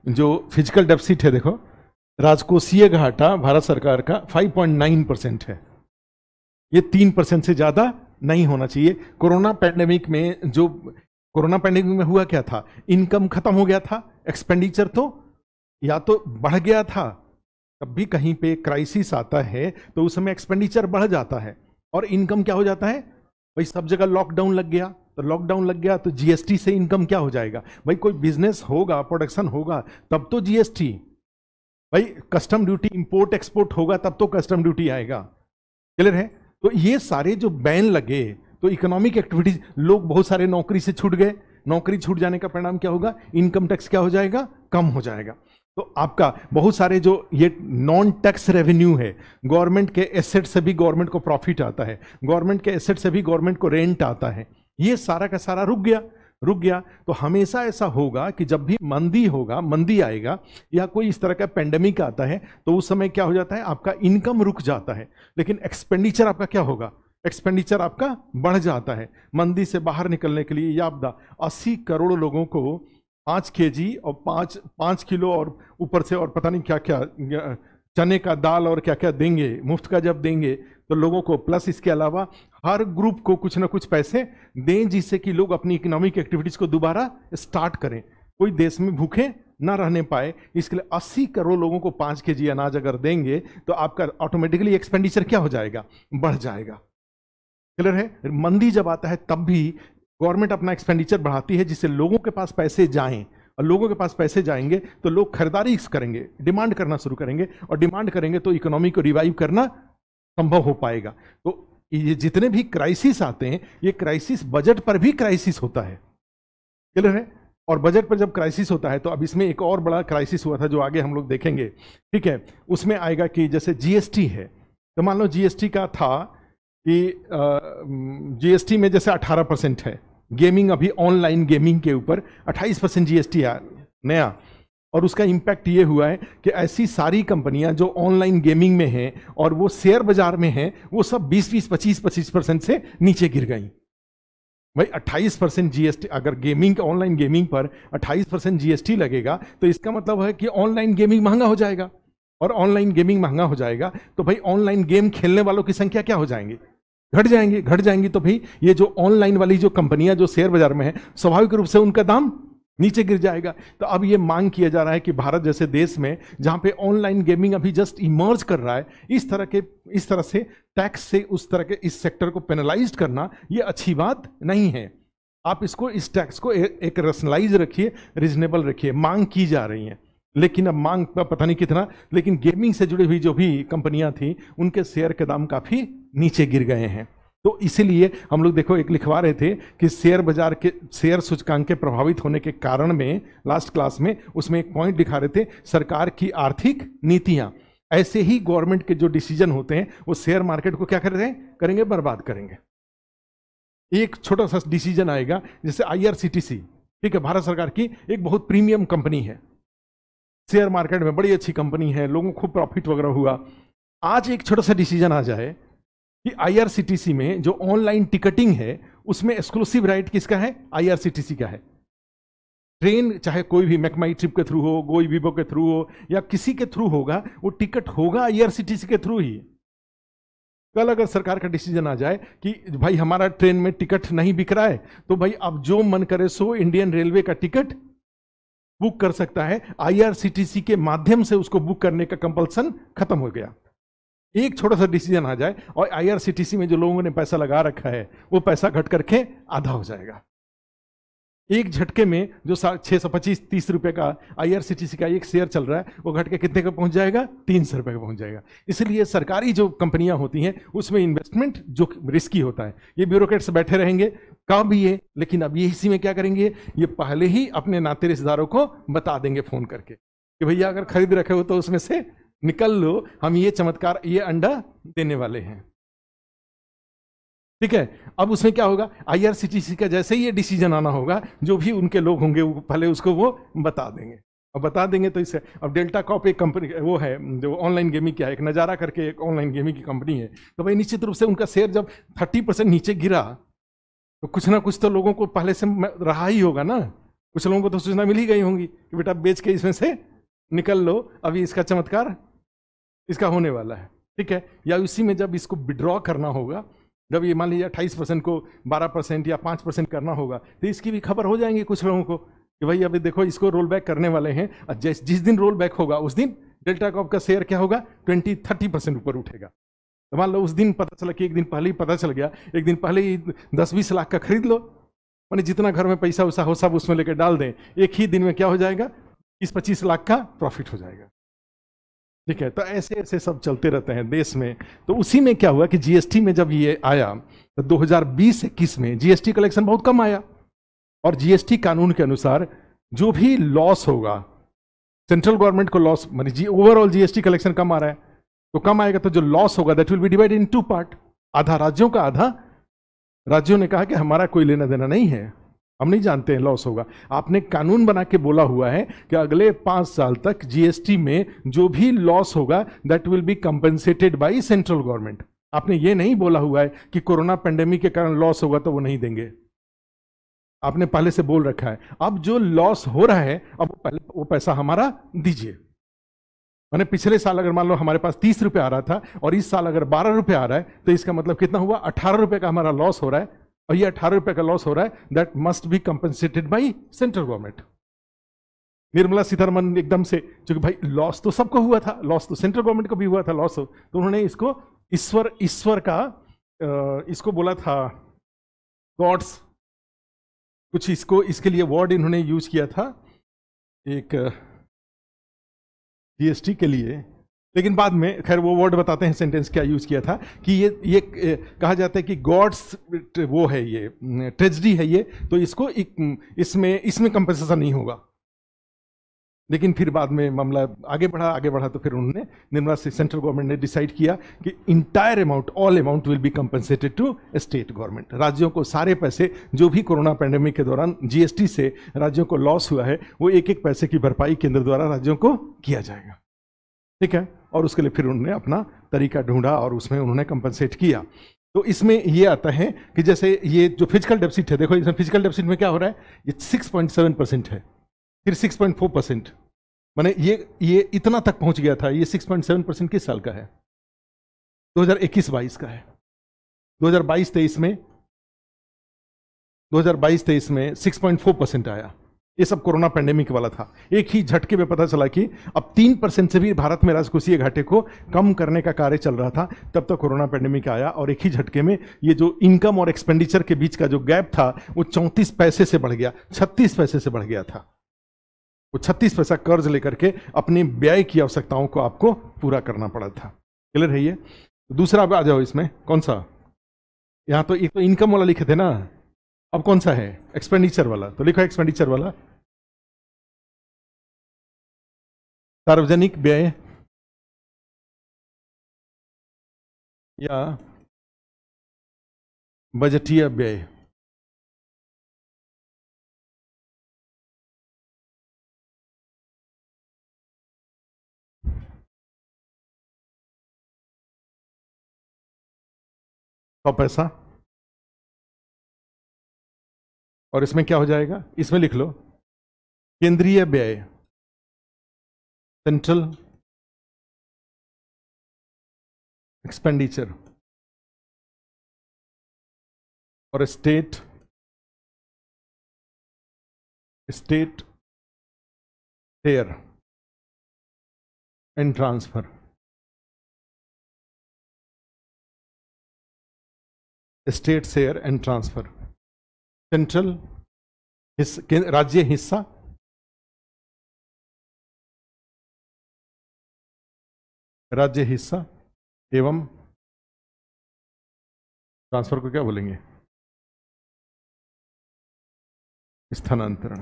जो फिजिकल डेफिसिट है देखो राजकोषीय घाटा भारत सरकार का 5.9 परसेंट है ये तीन परसेंट से ज़्यादा नहीं होना चाहिए कोरोना पैंडेमिक में जो कोरोना पैंडेमिक में हुआ क्या था इनकम खत्म हो गया था एक्सपेंडिचर तो या तो बढ़ गया था तब भी कहीं पे क्राइसिस आता है तो उस समय एक्सपेंडिचर बढ़ जाता है और इनकम क्या हो जाता है भाई सब जगह लॉकडाउन लग गया तो लॉकडाउन लग गया तो जीएसटी से इनकम क्या हो जाएगा भाई कोई बिजनेस होगा प्रोडक्शन होगा तब तो जीएसटी भाई कस्टम ड्यूटी इंपोर्ट एक्सपोर्ट होगा तब तो कस्टम ड्यूटी आएगा क्लियर है तो ये सारे जो बैन लगे तो इकोनॉमिक एक्टिविटीज लोग बहुत सारे नौकरी से छूट गए नौकरी छूट जाने का परिणाम क्या होगा इनकम टैक्स क्या हो जाएगा कम हो जाएगा तो आपका बहुत सारे जो ये नॉन टैक्स रेवेन्यू है गवर्नमेंट के एसेट से भी गवर्नमेंट को प्रॉफिट आता है गवर्नमेंट के एसेट से भी गवर्नमेंट को रेंट आता है ये सारा का सारा रुक गया रुक गया तो हमेशा ऐसा होगा कि जब भी मंदी होगा मंदी आएगा या कोई इस तरह का पेंडेमिक आता है तो उस समय क्या हो जाता है आपका इनकम रुक जाता है लेकिन एक्सपेंडिचर आपका क्या होगा एक्सपेंडिचर आपका बढ़ जाता है मंदी से बाहर निकलने के लिए या आपदा अस्सी करोड़ लोगों को पाँच के जी और पाँच पाँच किलो और ऊपर से और पता नहीं क्या क्या चने का दाल और क्या क्या देंगे मुफ्त का जब देंगे तो लोगों को प्लस इसके अलावा हर ग्रुप को कुछ ना कुछ पैसे दें जिससे कि लोग अपनी इकोनॉमिक एक्टिविटीज़ को दोबारा स्टार्ट करें कोई देश में भूखे ना रहने पाए इसके लिए 80 करोड़ लोगों को पाँच के जी अनाज अगर देंगे तो आपका ऑटोमेटिकली एक्सपेंडिचर क्या हो जाएगा बढ़ जाएगा क्लियर है मंदी जब आता है तब भी गवर्नमेंट अपना एक्सपेंडिचर बढ़ाती है जिससे लोगों के पास पैसे जाएं और लोगों के पास पैसे जाएंगे तो लोग खरीदारी करेंगे डिमांड करना शुरू करेंगे और डिमांड करेंगे तो इकोनॉमी को रिवाइव करना संभव हो पाएगा तो ये जितने भी क्राइसिस आते हैं ये क्राइसिस बजट पर भी क्राइसिस होता है क्लियर है और बजट पर जब क्राइसिस होता है तो अब इसमें एक और बड़ा क्राइसिस हुआ था जो आगे हम लोग देखेंगे ठीक है उसमें आएगा कि जैसे जीएसटी है तो मान लो जीएसटी का था कि जीएसटी में जैसे 18 परसेंट है गेमिंग अभी ऑनलाइन गेमिंग के ऊपर 28 परसेंट जीएसटी आ नया और उसका इम्पैक्ट ये हुआ है कि ऐसी सारी कंपनियां जो ऑनलाइन गेमिंग में हैं और वो शेयर बाजार में हैं वो सब 20 20 25 25 परसेंट से नीचे गिर गई भाई 28 परसेंट जीएसटी अगर गेमिंग ऑनलाइन गेमिंग पर 28 परसेंट जीएसटी लगेगा तो इसका मतलब है कि ऑनलाइन गेमिंग महंगा हो जाएगा और ऑनलाइन गेमिंग महंगा हो जाएगा तो भाई ऑनलाइन गेम खेलने वालों की संख्या क्या हो जाएंगी घट जाएंगे घट जाएंगी तो भाई ये जो ऑनलाइन वाली जो कंपनियां जो शेयर बाजार में है स्वाभाविक रूप से उनका दाम नीचे गिर जाएगा तो अब ये मांग किया जा रहा है कि भारत जैसे देश में जहाँ पे ऑनलाइन गेमिंग अभी जस्ट इमर्ज कर रहा है इस तरह के इस तरह से टैक्स से उस तरह के इस सेक्टर को पेनलाइज करना ये अच्छी बात नहीं है आप इसको इस टैक्स को ए, एक रसनलाइज रखिए रिजनेबल रखिए मांग की जा रही है लेकिन अब मांग का पता नहीं कितना लेकिन गेमिंग से जुड़ी हुई जो भी कंपनियां थी उनके शेयर के दाम काफ़ी नीचे गिर गए हैं तो इसीलिए हम लोग देखो एक लिखवा रहे थे कि शेयर बाजार के शेयर सूचकांक के प्रभावित होने के कारण में लास्ट क्लास में उसमें एक पॉइंट दिखा रहे थे सरकार की आर्थिक नीतियां ऐसे ही गवर्नमेंट के जो डिसीजन होते हैं वो शेयर मार्केट को क्या करते हैं करेंगे बर्बाद करेंगे एक छोटा सा डिसीजन आएगा जैसे आई ठीक है भारत सरकार की एक बहुत प्रीमियम कंपनी है शेयर मार्केट में बड़ी अच्छी कंपनी है लोगों को खूब प्रॉफिट वगैरह हुआ आज एक छोटा सा डिसीजन आ जाए कि आईआरसीटीसी में जो ऑनलाइन टिकटिंग है उसमें एक्सक्लूसिव राइट किसका है आईआरसीटीसी का है ट्रेन चाहे कोई भी मैकमाई ट्रिप के थ्रू हो गोई वीवो के थ्रू हो या किसी के थ्रू होगा वो टिकट होगा आईआरसीटीसी के थ्रू ही कल अगर सरकार का डिसीजन आ जाए कि भाई हमारा ट्रेन में टिकट नहीं बिक रहा है तो भाई अब जो मन करे सो इंडियन रेलवे का टिकट बुक कर सकता है आईआरसीटीसी के माध्यम से उसको बुक करने का कंपल्सन खत्म हो गया एक छोटा सा डिसीजन आ जाए और आईआरसीटीसी में जो लोगों ने पैसा लगा रखा है वो पैसा घट करके आधा हो जाएगा एक झटके में जो छः सौ पच्चीस तीस रुपये का आईआरसीटीसी का एक शेयर चल रहा है वो घट के कितने का पहुंच जाएगा तीन सौ रुपये का पहुंच जाएगा इसलिए सरकारी जो कंपनियां होती हैं उसमें इन्वेस्टमेंट जो रिस्की होता है ये ब्यूरोक्रेट्स बैठे रहेंगे भी ये लेकिन अब ये इसी में क्या करेंगे ये पहले ही अपने नाते रिश्तेदारों को बता देंगे फोन करके कि भैया अगर खरीद रखे हो तो उसमें से निकल लो हम ये चमत्कार ये अंडा देने वाले हैं ठीक है अब उसमें क्या होगा आईआरसीटीसी का जैसे ही ये डिसीजन आना होगा जो भी उनके लोग होंगे पहले उसको वो बता देंगे अब बता देंगे तो इससे अब डेल्टा कॉप एक कंपनी वो है जो ऑनलाइन गेमिंग क्या है एक नज़ारा करके एक ऑनलाइन गेमिंग की कंपनी है तो भाई निश्चित रूप से उनका शेयर जब थर्टी परसेंट नीचे गिरा तो कुछ ना कुछ तो लोगों को पहले से रहा ही होगा ना कुछ लोगों को तो सूचना मिल ही गई होंगी कि बेटा बेच के इसमें से निकल लो अभी इसका चमत्कार इसका होने वाला है ठीक है या उसी में जब इसको विड्रॉ करना होगा जब ये मान लीजिए अट्ठाईस परसेंट को बारह परसेंट या पाँच परसेंट करना होगा तो इसकी भी खबर हो जाएंगी कुछ लोगों को कि भाई अभी देखो इसको रोल बैक करने वाले हैं और जिस जिस दिन रोल बैक होगा उस दिन डेल्टा कॉप का शेयर क्या होगा ट्वेंटी थर्टी परसेंट ऊपर उठेगा तो मान लो उस दिन पता चला कि एक दिन पहले ही पता चल गया एक दिन पहले ही दस बीस लाख का खरीद लो मैंने जितना घर में पैसा वैसा हो सब उसमें लेकर डाल दें एक ही दिन में क्या हो जाएगा बीस पच्चीस लाख का प्रॉफिट हो जाएगा ठीक है तो ऐसे ऐसे सब चलते रहते हैं देश में तो उसी में क्या हुआ कि जीएसटी में जब ये आया तो 2020-21 में जीएसटी कलेक्शन बहुत कम आया और जीएसटी कानून के अनुसार जो भी लॉस होगा सेंट्रल गवर्नमेंट को लॉस मानी जी ओवरऑल जीएसटी कलेक्शन कम आ रहा है तो कम आएगा तो जो लॉस होगा that will be divide in two part आधा राज्यों का आधा राज्यों ने कहा कि हमारा कोई लेना देना नहीं है हम नहीं जानते हैं लॉस होगा आपने कानून बना के बोला हुआ है कि अगले पांच साल तक जीएसटी में जो भी लॉस होगा that will be compensated by central government आपने ये नहीं बोला हुआ है कि कोरोना पेंडेमिक के कारण लॉस होगा तो वो नहीं देंगे आपने पहले से बोल रखा है अब जो लॉस हो रहा है अब वो पहले वो पैसा हमारा दीजिए मैंने पिछले साल अगर मान लो हमारे पास तीस रुपये आ रहा था और इस साल अगर बारह रुपये आ रहा है तो इसका मतलब कितना हुआ अठारह रुपये का हमारा लॉस हो रहा है और ये अठारह रुपये का लॉस हो रहा है that must be compensated by central government Nirmala Sitharaman एकदम से चूंकि भाई लॉस तो सबको हुआ था लॉस तो सेंट्रल गवर्नमेंट को भी हुआ था लॉस हो तो उन्होंने इसको ईश्वर ईश्वर का इसको बोला था गॉड्स कुछ इसको इसके लिए वर्ड इन्होंने यूज किया था एक डीएसटी के लिए लेकिन बाद में खैर वो वर्ड बताते हैं सेंटेंस क्या यूज़ किया था कि ये ये कहा जाता है कि गॉड्स वो है ये ट्रेजडी है ये तो इसको इसमें इसमें कंपनसेशन नहीं होगा लेकिन फिर बाद में मामला आगे बढ़ा आगे बढ़ा तो फिर उन्होंने निर्मला से सेंट्रल गवर्नमेंट ने डिसाइड किया कि entire amount all amount will be compensated to state government राज्यों को सारे पैसे जो भी कोरोना पैंडेमिक के दौरान जीएसटी से राज्यों को लॉस हुआ है वो एक एक पैसे की भरपाई केंद्र द्वारा राज्यों को किया जाएगा ठीक है और उसके लिए फिर उन्होंने अपना तरीका ढूंढा और उसमें उन्होंने कंपनसेट किया तो इसमें ये आता है कि जैसे ये जो फिजिकल डेफिसिट है देखो इसमें फिजिकल डेफिसिट में क्या हो रहा है ये सेवन परसेंट है फिर 6.4 परसेंट मैंने ये ये इतना तक पहुंच गया था ये 6.7 परसेंट किस साल का है 2021-22 का है 2022-23 में 2022-23 में 6.4 परसेंट आया ये सब कोरोना पैंडेमिक वाला था एक ही झटके में पता चला कि अब तीन परसेंट से भी भारत में राजकोषीय घाटे को कम करने का कार्य चल रहा था तब तक कोरोना पैंडेमिक आया और एक ही झटके में ये जो इनकम और एक्सपेंडिचर के बीच का जो गैप था वो चौंतीस पैसे से बढ़ गया छत्तीस पैसे से बढ़ गया था वो छत्तीस पैसा कर्ज लेकर के अपनी व्यय की आवश्यकताओं को आपको पूरा करना पड़ा था क्लियर है ये दूसरा आप आ जाओ इसमें कौन सा यहाँ तो एक तो इनकम वाला लिखे थे ना अब कौन सा है एक्सपेंडिचर वाला तो लिखो एक्सपेंडिचर वाला सार्वजनिक व्यय या बजटीय व्यय सौ पैसा और इसमें क्या हो जाएगा इसमें लिख लो केंद्रीय व्यय सेंट्रल एक्सपेंडिचर और state state share and transfer state share and transfer central राज्य हिस्सा राज्य हिस्सा एवं ट्रांसफर को क्या बोलेंगे स्थानांतरण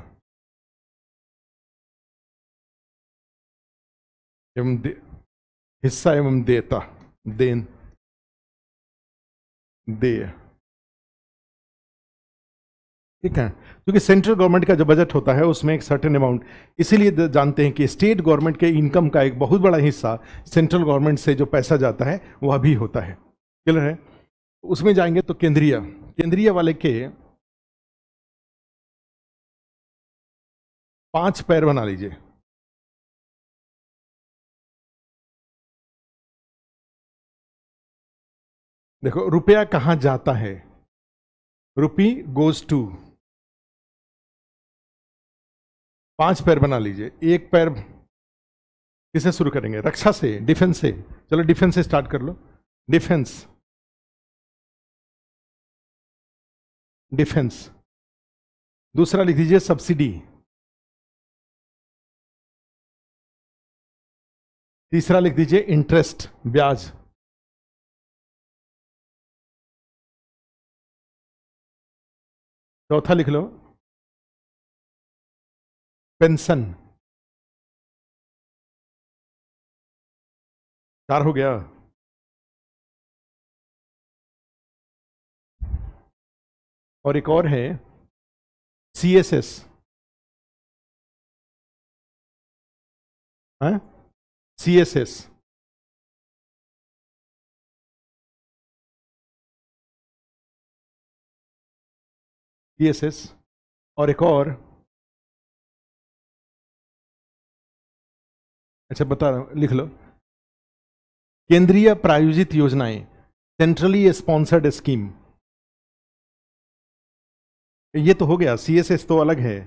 एवं हिस्सा एवं देता देन दे ठीक है क्योंकि सेंट्रल गवर्नमेंट का जो बजट होता है उसमें एक सर्टेन अमाउंट इसीलिए जानते हैं कि स्टेट गवर्नमेंट के इनकम का एक बहुत बड़ा हिस्सा सेंट्रल गवर्नमेंट से जो पैसा जाता है वह भी होता है क्लियर है उसमें जाएंगे तो केंद्रीय केंद्रीय वाले के पांच पैर बना लीजिए देखो रुपया कहां जाता है रुपी गोज टू पांच पैर बना लीजिए एक पैर किसे शुरू करेंगे रक्षा से डिफेंस से चलो डिफेंस से स्टार्ट कर लो डिफेंस डिफेंस दूसरा लिख दीजिए सब्सिडी तीसरा लिख दीजिए इंटरेस्ट ब्याज चौथा लिख लो पेंशन चार हो गया और एक और है C S S C S S S और एक और अच्छा बता रहा हूं लिख लो केंद्रीय प्रायोजित योजनाएं सेंट्रली स्पॉन्सर्ड स्कीम ये तो हो गया सीएसएस तो अलग है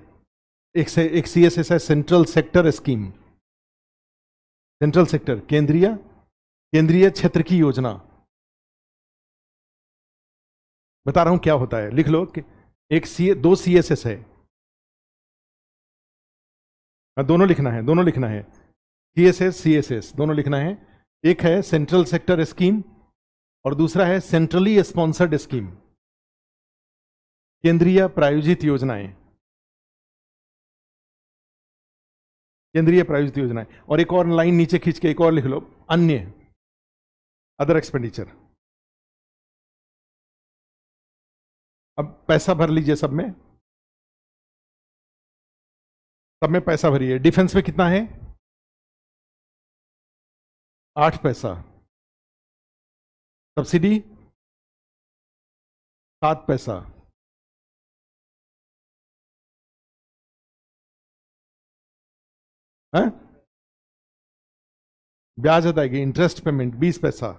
एक से एक सीएसएस है central sector scheme central sector केंद्रीय केंद्रीय क्षेत्र की योजना बता रहा हूं क्या होता है लिख लो कि एक सी दो सी एस एस है हाँ, दोनों लिखना है दोनों लिखना है C S S C S S दोनों लिखना है एक है सेंट्रल सेक्टर स्कीम और दूसरा है सेंट्रली स्पॉन्सर्ड स्कीम केंद्रीय प्रायोजित योजनाएं केंद्रीय प्रायोजित योजनाएं और एक और लाइन नीचे खींच के एक और लिख लो अन्य अदर एक्सपेंडिचर अब पैसा भर लीजिए सब में सब में पैसा भरिए डिफेंस में कितना है आठ पैसा सब्सिडी सात पैसा है हाँ? ब्याज अदायगी इंटरेस्ट पेमेंट बीस पैसा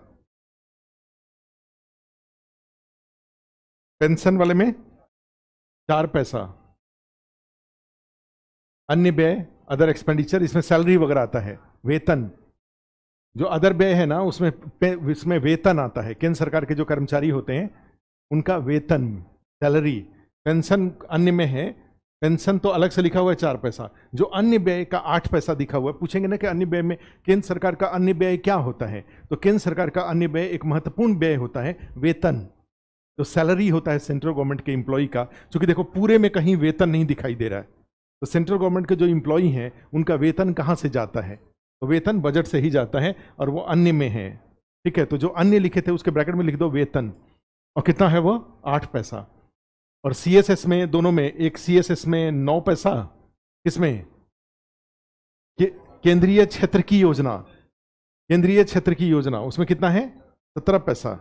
पेंशन वाले में चार पैसा अन्य व्यय अदर एक्सपेंडिचर इसमें सैलरी वगैरह आता है वेतन जो अदर व्यय है ना उसमें इसमें वेतन आता है केंद्र सरकार के जो कर्मचारी होते हैं उनका वेतन सैलरी पेंशन अन्य में है पेंशन तो अलग से लिखा हुआ है चार पैसा जो अन्य व्यय का आठ पैसा दिखा हुआ है पूछेंगे ना कि अन्य व्यय में केंद्र सरकार का अन्य व्यय क्या होता है तो केंद्र सरकार का अन्य व्यय एक महत्वपूर्ण व्यय होता है वेतन जो तो सैलरी होता है सेंट्रल गवर्नमेंट के एम्प्लॉय का चूँकि देखो पूरे में कहीं वेतन नहीं दिखाई दे रहा है तो सेंट्रल गवर्नमेंट के जो इम्प्लॉई हैं उनका वेतन कहाँ से जाता है तो वेतन बजट से ही जाता है और वो अन्य में है ठीक है तो जो अन्य लिखे थे उसके ब्रैकेट में लिख दो वेतन और कितना है वो आठ पैसा और सी में दोनों में एक सी में नौ पैसा किसमें के, केंद्रीय क्षेत्र की योजना केंद्रीय क्षेत्र की योजना उसमें कितना है सत्रह पैसा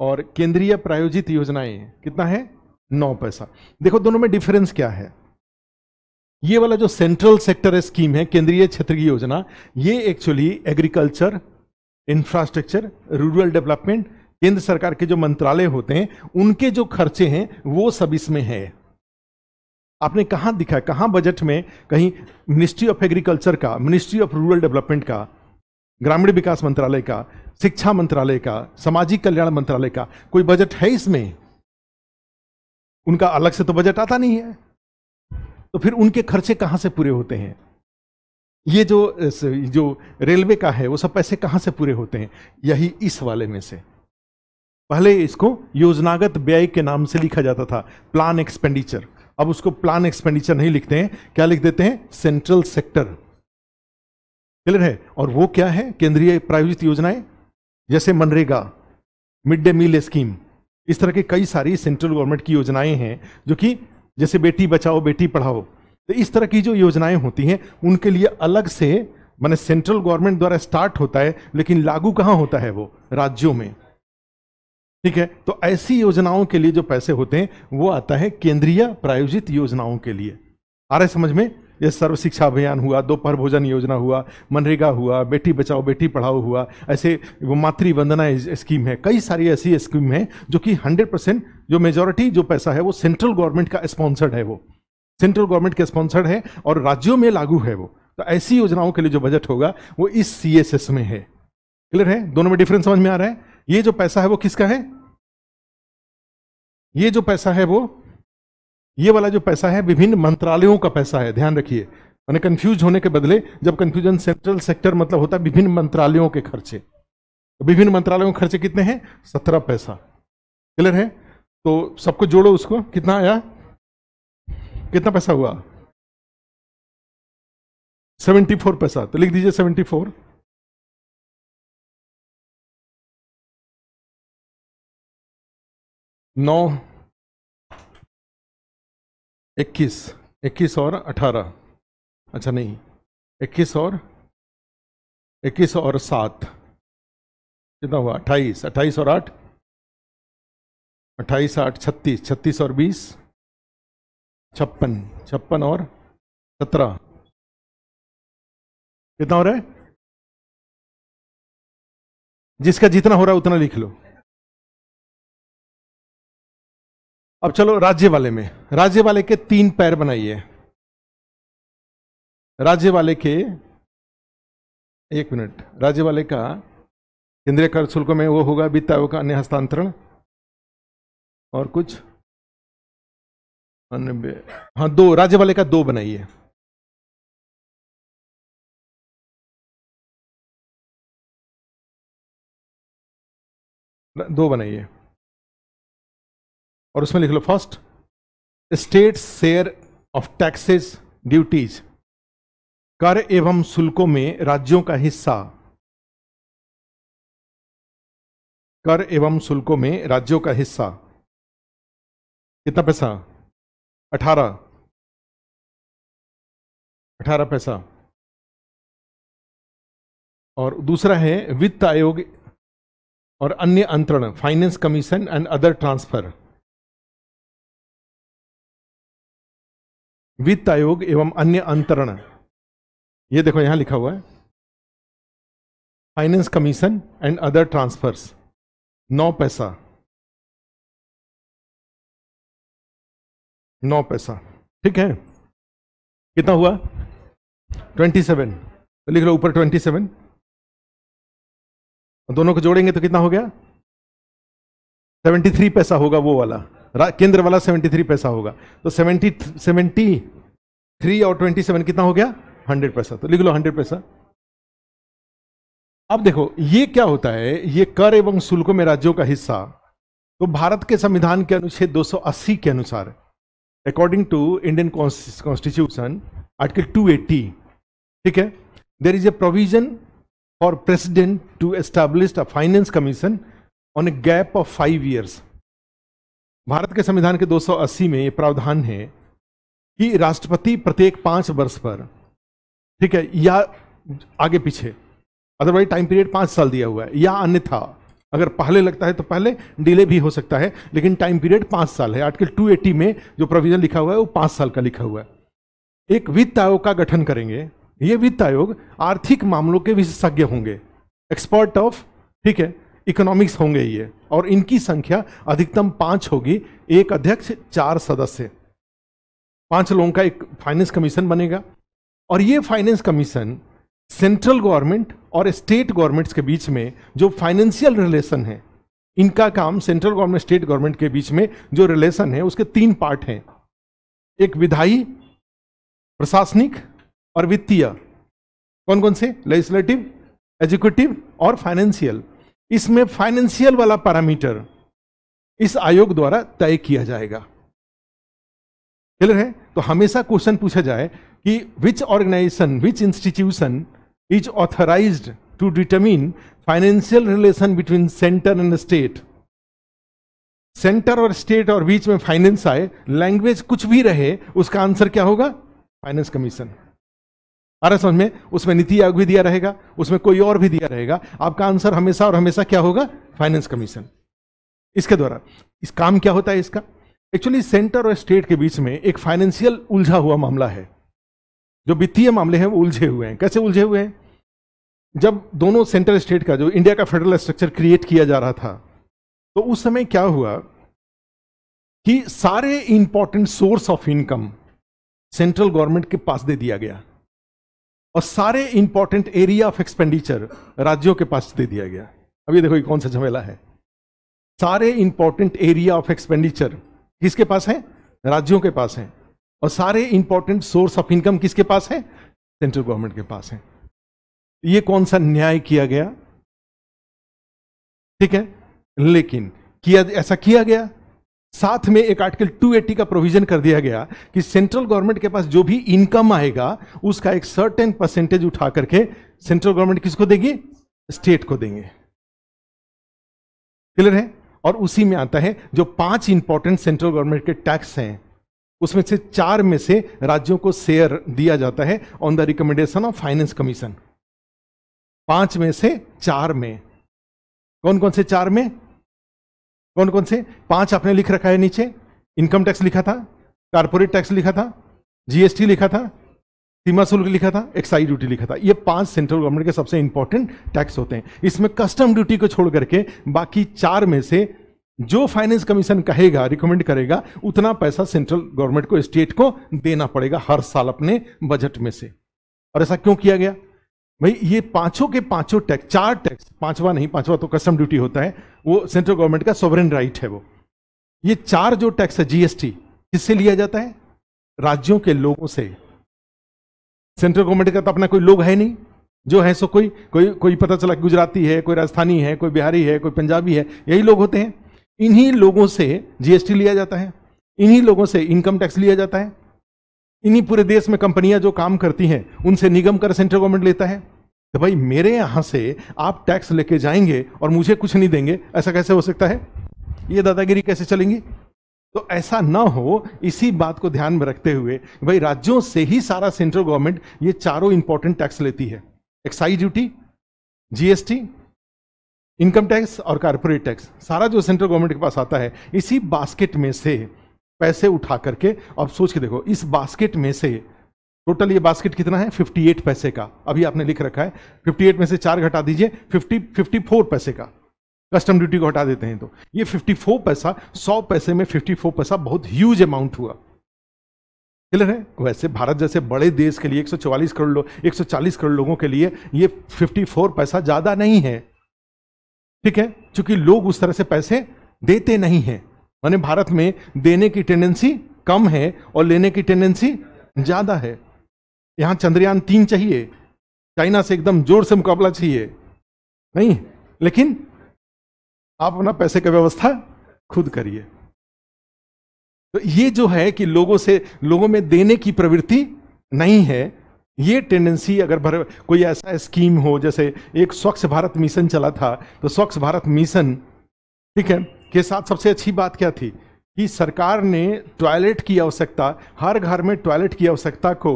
और केंद्रीय प्रायोजित योजनाएं कितना है नौ पैसा देखो दोनों में डिफरेंस क्या है ये वाला जो सेंट्रल सेक्टर स्कीम है केंद्रीय क्षेत्र की योजना ये actually agriculture infrastructure rural development केंद्र सरकार के जो मंत्रालय होते हैं उनके जो खर्चे हैं वो सब इसमें है आपने कहा दिखा कहाँ बजट में कहीं मिनिस्ट्री ऑफ एग्रीकल्चर का मिनिस्ट्री ऑफ रूरल डेवलपमेंट का ग्रामीण विकास मंत्रालय का शिक्षा मंत्रालय का सामाजिक कल्याण मंत्रालय का कोई बजट है इसमें उनका अलग से तो बजट आता नहीं है तो फिर उनके खर्चे कहां से पूरे होते हैं ये जो जो रेलवे का है वो सब पैसे कहां से पूरे होते हैं यही इस वाले में से पहले इसको योजनागत व्यय के नाम से लिखा जाता था प्लान एक्सपेंडिचर अब उसको प्लान एक्सपेंडिचर नहीं लिखते हैं क्या लिख देते हैं सेंट्रल सेक्टर क्लियर है और वो क्या है केंद्रीय प्रायोजित योजनाएं जैसे MNREGA mid day meal scheme इस तरह की कई सारी सेंट्रल गवर्नमेंट की योजनाएं हैं जो कि जैसे बेटी बचाओ बेटी पढ़ाओ तो इस तरह की जो योजनाएं होती हैं उनके लिए अलग से मैंने सेंट्रल गवर्नमेंट द्वारा स्टार्ट होता है लेकिन लागू कहाँ होता है वो राज्यों में ठीक है तो ऐसी योजनाओं के लिए जो पैसे होते हैं वो आता है केंद्रीय प्रायोजित योजनाओं के लिए आ रहे समझ में ये सर्व शिक्षा अभियान हुआ दोपहर भोजन योजना हुआ मनरेगा हुआ बेटी बचाओ बेटी पढ़ाओ हुआ ऐसे मातृ वंदना स्कीम है कई सारी ऐसी स्कीम है जो कि हंड्रेड परसेंट जो मेजोरिटी जो पैसा है वो सेंट्रल गवर्नमेंट का स्पॉन्सर्ड है वो सेंट्रल गवर्नमेंट के स्पॉन्सर्ड है और राज्यों में लागू है वो तो ऐसी योजनाओं के लिए जो बजट होगा वो इस सी में है क्लियर है दोनों में डिफरेंस समझ में आ रहा है ये जो पैसा है वो किसका है ये जो पैसा है वो ये वाला जो पैसा है विभिन्न मंत्रालयों का पैसा है ध्यान रखिए मैंने कंफ्यूज होने के बदले जब कंफ्यूजन सेंट्रल सेक्टर मतलब होता है विभिन्न मंत्रालयों के खर्चे तो विभिन्न मंत्रालयों के खर्चे कितने हैं सत्रह पैसा क्लियर है तो सबको जोड़ो उसको कितना आया कितना पैसा हुआ सेवेंटी फोर पैसा तो लिख दीजिए सेवेंटी फोर नौ इक्कीस इक्कीस और अठारह अच्छा नहीं इक्कीस और इक्कीस और सात कितना हुआ अट्ठाईस अट्ठाईस और आठ अट्ठाईस आठ छत्तीस छत्तीस और बीस छप्पन छप्पन और सत्रह कितना हो रहा है जिसका जितना हो रहा है उतना लिख लो अब चलो राज्य वाले में राज्य वाले के तीन पैर बनाइए राज्य वाले के एक मिनट राज्य वाले का केंद्रीय कर शुल्क में वो होगा वित्त आयोग का अन्य हस्तांतरण और कुछ अन्य हाँ दो राज्य वाले का दो बनाइए दो बनाइए और उसमें लिख लो first state share of taxes duties कर एवं शुल्कों में राज्यों का हिस्सा कर एवं शुल्कों में राज्यों का हिस्सा कितना पैसा अठारह अठारह पैसा और दूसरा है वित्त आयोग और अन्य अंतरण finance commission and other transfer वित्त आयोग एवं अन्य अंतरण ये देखो यहां लिखा हुआ है finance commission and other transfers नौ पैसा नौ पैसा ठीक है कितना हुआ ट्वेंटी सेवन तो लिख लो ऊपर ट्वेंटी सेवन दोनों को जोड़ेंगे तो कितना हो गया सेवेंटी थ्री पैसा होगा वो वाला केंद्र वाला सेवेंटी थ्री पैसा होगा तो सेवेंटी सेवेंटी थ्री और ट्वेंटी सेवन कितना हो गया हंड्रेड पैसा तो लिख लो हंड्रेड पैसा अब देखो ये क्या होता है ये कर एवं शुल्कों में राज्यों का हिस्सा तो भारत के संविधान के अनुच्छेद 280 के अनुसार according to Indian constitution article 280 ठीक है there is a provision for president to establish a finance commission on a gap of five years Bharat के संविधान के 280 में ये प्रावधान है कि राष्ट्रपति प्रत्येक पांच वर्ष पर ठीक है या आगे पीछे अदरवाइज टाइम पीरियड पांच साल दिया हुआ है या अन्यथा अगर पहले लगता है तो पहले डिले भी हो सकता है लेकिन टाइम पीरियड पांच साल है आर्टिकल 280 में जो प्रोविजन लिखा हुआ है वो पांच साल का लिखा हुआ है एक वित्त आयोग का गठन करेंगे ये वित्त आयोग आर्थिक मामलों के विशेषज्ञ होंगे एक्सपर्ट ऑफ ठीक है इकोनॉमिक्स होंगे ये और इनकी संख्या अधिकतम पांच होगी एक अध्यक्ष चार सदस्य पांच लोगों का एक फाइनेंस कमीशन बनेगा और ये फाइनेंस कमीशन सेंट्रल गवर्नमेंट और स्टेट गवर्नमेंट्स के बीच में जो फाइनेंशियल रिलेशन है इनका काम सेंट्रल गवर्नमेंट स्टेट गवर्नमेंट के बीच में जो रिलेशन है उसके तीन पार्ट हैं एक विधायी प्रशासनिक और वित्तीय कौन कौन से लेजिस्लेटिव एजुकेटिव और फाइनेंशियल इसमें फाइनेंशियल वाला पैरामीटर इस आयोग द्वारा तय किया जाएगा क्लियर है तो हमेशा क्वेश्चन पूछा जाए कि which organization which institution is authorize to determine financial relation between centre and state centre और स्टेट और बीच में फाइनेंस आए लैंग्वेज कुछ भी रहे उसका आंसर क्या होगा फाइनेंस कमीशन अरे समझ में उसमें नीति आयोग भी दिया रहेगा उसमें कोई और भी दिया रहेगा आपका आंसर हमेशा और हमेशा क्या होगा फाइनेंस कमीशन इसके द्वारा इस काम क्या होता है इसका एक्चुअली सेंटर और स्टेट के बीच में एक फाइनेंशियल उलझा हुआ मामला है जो वित्तीय मामले हैं वो उलझे हुए हैं कैसे उलझे हुए हैं जब दोनों सेंट्रल स्टेट का जो इंडिया का फेडरल स्ट्रक्चर क्रिएट किया जा रहा था तो उस समय क्या हुआ कि सारे important source of income central government के पास दे दिया गया और सारे इंपॉर्टेंट एरिया ऑफ एक्सपेंडिचर राज्यों के पास दे दिया गया अब ये देखो ये कौन सा झमेला है सारे इंपॉर्टेंट एरिया ऑफ एक्सपेंडिचर किसके पास है राज्यों के पास है और सारे इंपॉर्टेंट सोर्स ऑफ इनकम किसके पास है सेंट्रल गवर्नमेंट के पास है ये कौन सा न्याय किया गया ठीक है लेकिन किया ऐसा किया गया साथ में एक आर्टिकल 280 का प्रोविजन कर दिया गया कि सेंट्रल गवर्नमेंट के पास जो भी इनकम आएगा उसका एक सर्टेन परसेंटेज उठा करके सेंट्रल गवर्नमेंट किसको देगी स्टेट को देंगे क्लियर है और उसी में आता है जो पांच इंपॉर्टेंट सेंट्रल गवर्नमेंट के टैक्स हैं उसमें से चार में से राज्यों को शेयर दिया जाता है on the recommendation of finance commission पांच में से चार में कौन कौन से चार में कौन कौन से पांच आपने लिख रखा है नीचे इनकम टैक्स लिखा था कारपोरेट टैक्स लिखा था जीएसटी लिखा था सीमा शुल्क लिखा था एक्साइज ड्यूटी लिखा था ये पांच सेंट्रल गवर्नमेंट के सबसे इंपॉर्टेंट टैक्स होते हैं इसमें कस्टम ड्यूटी को छोड़ करके बाकी चार में से जो फाइनेंस कमीशन कहेगा रिकमेंड करेगा उतना पैसा सेंट्रल गवर्नमेंट को स्टेट को देना पड़ेगा हर साल अपने बजट में से और ऐसा क्यों किया गया भाई ये पांचों के पांचों टैक्स चार टैक्स पांचवा नहीं पांचवा तो कस्टम ड्यूटी होता है वो सेंट्रल गवर्नमेंट का सोवरेन राइट है वो ये चार जो टैक्स है जीएसटी किससे लिया जाता है राज्यों के लोगों से सेंट्रल गवर्नमेंट का तो अपना कोई लोग है नहीं जो है सो कोई कोई कोई पता चला गुजराती है कोई राजस्थानी है कोई बिहारी है कोई पंजाबी है यही लोग होते हैं इन्हीं लोगों से जीएसटी लिया जाता है इन्हीं लोगों से इनकम टैक्स लिया जाता है इन्हीं पूरे देश में कंपनियां जो काम करती हैं उनसे निगम कर सेंट्रल गवर्नमेंट लेता है तो भाई मेरे यहां से आप टैक्स लेके जाएंगे और मुझे कुछ नहीं देंगे ऐसा कैसे हो सकता है ये दादागिरी कैसे चलेंगी तो ऐसा ना हो इसी बात को ध्यान में रखते हुए भाई राज्यों से ही सारा सेंट्रल गवर्नमेंट ये चारों इंपॉर्टेंट टैक्स लेती है excise duty GST income tax और कारपोरेट टैक्स सारा जो सेंट्रल गवर्नमेंट के पास आता है इसी बास्केट में से पैसे उठा करके अब सोच के देखो इस बास्केट में से टोटल ये बास्केट कितना है 58 पैसे का अभी आपने लिख रखा है 58 में से चार घटा दीजिए 50 54 पैसे का कस्टम ड्यूटी को हटा देते हैं तो ये 54 पैसा 100 पैसे में 54 पैसा बहुत ह्यूज अमाउंट हुआ क्लियर है वैसे भारत जैसे बड़े देश के लिए 144 करोड़ लोग 140 करोड़ लोगों के लिए ये 54 पैसा ज़्यादा नहीं है ठीक है क्योंकि लोग उस तरह से पैसे देते नहीं हैं माने भारत में देने की टेंडेंसी कम है और लेने की टेंडेंसी ज़्यादा है यहां चंद्रयान तीन चाहिए चाइना से एकदम जोर से मुकाबला चाहिए नहीं लेकिन आप अपना पैसे का व्यवस्था खुद करिए तो ये जो है कि लोगों से लोगों में देने की प्रवृत्ति नहीं है ये टेंडेंसी अगर भर कोई ऐसा स्कीम हो जैसे एक स्वच्छ भारत मिशन चला था तो स्वच्छ भारत मिशन ठीक है के साथ सबसे अच्छी बात क्या थी कि सरकार ने टॉयलेट की आवश्यकता हर घर में टॉयलेट की आवश्यकता को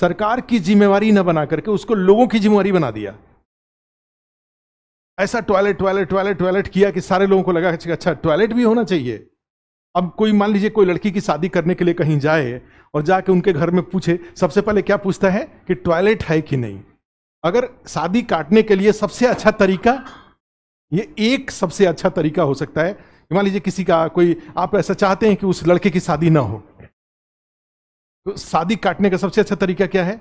सरकार की जिम्मेवारी न बना करके उसको लोगों की जिम्मेवारी बना दिया ऐसा टॉयलेट टॉयलेट टॉयलेट टॉयलेट किया कि सारे लोगों को लगा अच्छा टॉयलेट भी होना चाहिए अब कोई मान लीजिए कोई लड़की की शादी करने के लिए कहीं जाए और जाके उनके घर में पूछे सबसे पहले क्या पूछता है कि टॉयलेट है कि नहीं अगर शादी काटने के लिए सबसे अच्छा तरीका ये एक सबसे अच्छा तरीका हो सकता है मान लीजिए किसी का कोई आप ऐसा चाहते हैं कि उस लड़के की शादी ना हो तो शादी काटने का सबसे अच्छा तरीका क्या है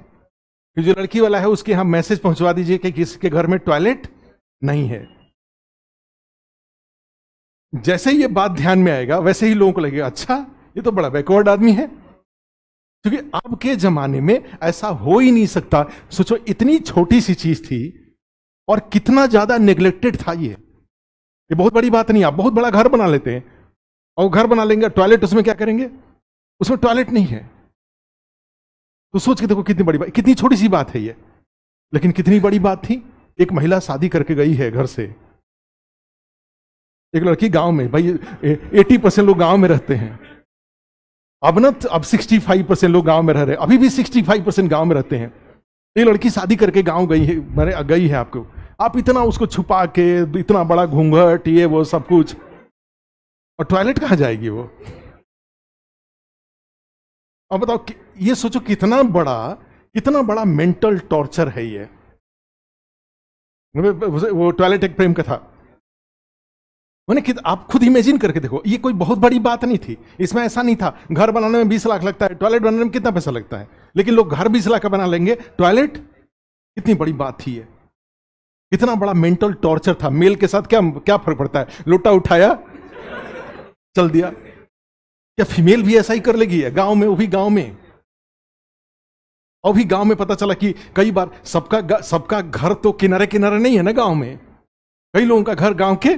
कि जो लड़की वाला है उसके यहां मैसेज पहुंचवा दीजिए कि के घर में टॉयलेट नहीं है जैसे ही ये बात ध्यान में आएगा वैसे ही लोगों को लगेगा अच्छा ये तो बड़ा बैकवर्ड आदमी है क्योंकि अब के जमाने में ऐसा हो ही नहीं सकता सोचो इतनी छोटी सी चीज थी और कितना ज्यादा नेग्लेक्टेड था ये ये बहुत बड़ी बात नहीं आप बहुत बड़ा घर बना लेते हैं और घर बना लेंगे टॉयलेट उसमें क्या करेंगे उसमें टॉयलेट नहीं है तो सोच के देखो कितनी बड़ी बात कितनी छोटी सी बात है ये लेकिन कितनी बड़ी बात थी एक महिला शादी करके गई है घर से एक लड़की गांव में भाई एटी परसेंट लोग गांव में रहते हैं अब ना अब सिक्सटी फाइव परसेंट लोग गांव में रह रहे अभी भी सिक्सटी फाइव परसेंट गाँव में रहते हैं एक लड़की शादी करके गांव गई है मैंने गई है आपको आप इतना उसको छुपा के इतना बड़ा घूंघट ये वो सब कुछ और टॉयलेट कहाँ जाएगी वो अब बताओ ये सोचो कितना बड़ा कितना बड़ा मेंटल टॉर्चर है ये वो टॉयलेट एक प्रेम कथा मैंने कि आप खुद इमेजिन करके देखो ये कोई बहुत बड़ी बात नहीं थी इसमें ऐसा नहीं था घर बनाने में बीस लाख लगता है टॉयलेट बनाने में कितना पैसा लगता है लेकिन लोग घर बीस लाख का बना लेंगे टॉयलेट कितनी बड़ी बात थी ये इतना बड़ा मेंटल टॉर्चर था मेल के साथ क्या क्या फर्क पड़ता है लोटा उठाया चल दिया क्या फीमेल भी ऐसा ही कर लेगी गांव में वो भी गांव में और भी गांव में पता चला कि कई बार सबका सबका घर तो किनारे किनारे नहीं है ना गांव में कई लोगों का घर गांव के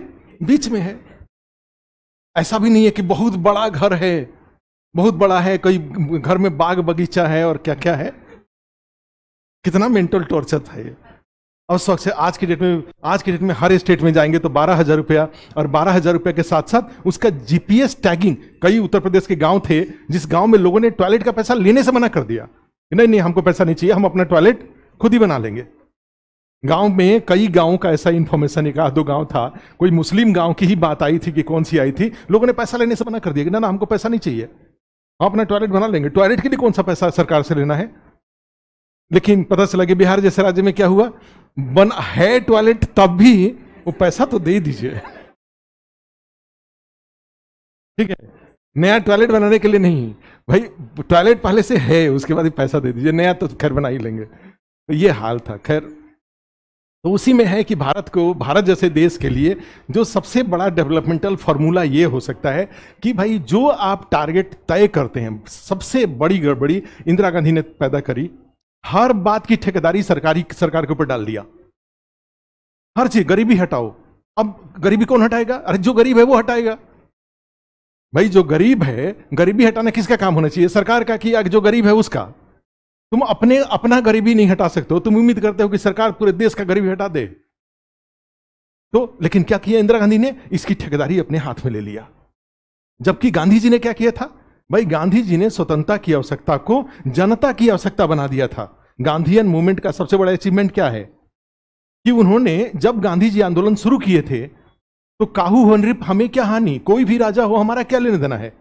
बीच में है ऐसा भी नहीं है कि बहुत बड़ा घर है बहुत बड़ा है कई घर में बाग बगीचा है और क्या क्या है कितना मेंटल टॉर्चर था ये और उस वक्त से आज की डेट में आज की डेट में हर स्टेट में जाएंगे तो बारह हज़ार रुपया और बारह हज़ार रुपया के साथ साथ उसका जीपीएस टैगिंग कई उत्तर प्रदेश के गांव थे जिस गांव में लोगों ने टॉयलेट का पैसा लेने से मना कर दिया नहीं नहीं हमको पैसा नहीं चाहिए हम अपना टॉयलेट खुद ही बना लेंगे गांव में कई गांव का ऐसा इन्फॉर्मेशन एक आधो दो गांव था कोई मुस्लिम गांव की ही बात आई थी कि कौन सी आई थी लोगों ने पैसा लेने से मना कर दिया कि ना ना हमको पैसा नहीं चाहिए हम अपना टॉयलेट बना लेंगे टॉयलेट के लिए कौन सा पैसा सरकार से लेना है लेकिन पता चला कि बिहार जैसे राज्य में क्या हुआ बन है टॉयलेट तब भी वो पैसा तो दे दीजिए ठीक है नया टॉयलेट बनाने के लिए नहीं भाई टॉयलेट पहले से है उसके बाद पैसा दे दीजिए नया तो खैर बना ही लेंगे तो ये हाल था खैर तो उसी में है कि भारत को भारत जैसे देश के लिए जो सबसे बड़ा डेवलपमेंटल फॉर्मूला ये हो सकता है कि भाई जो आप टारगेट तय करते हैं सबसे बड़ी गड़बड़ी इंदिरा गांधी ने पैदा करी हर बात की ठेकेदारी सरकारी सरकार के ऊपर डाल दिया हर चीज गरीबी हटाओ अब गरीबी कौन हटाएगा अरे जो गरीब है वो हटाएगा भाई जो गरीब है गरीबी हटाना किसका काम होना चाहिए सरकार का कि जो गरीब है उसका तुम अपने अपना गरीबी नहीं हटा सकते हो तुम उम्मीद करते हो कि सरकार पूरे देश का गरीबी हटा दे तो लेकिन क्या किया इंदिरा गांधी ने इसकी ठेकेदारी अपने हाथ में ले लिया जबकि गांधी जी ने क्या किया था भाई गांधी जी ने स्वतंत्रता की आवश्यकता को जनता की आवश्यकता बना दिया था गांधीयन मूवमेंट का सबसे बड़ा अचीवमेंट क्या है कि उन्होंने जब गांधी जी आंदोलन शुरू किए थे तो काहू होनरी हमें क्या हानि कोई भी राजा हो हमारा क्या लेने देना है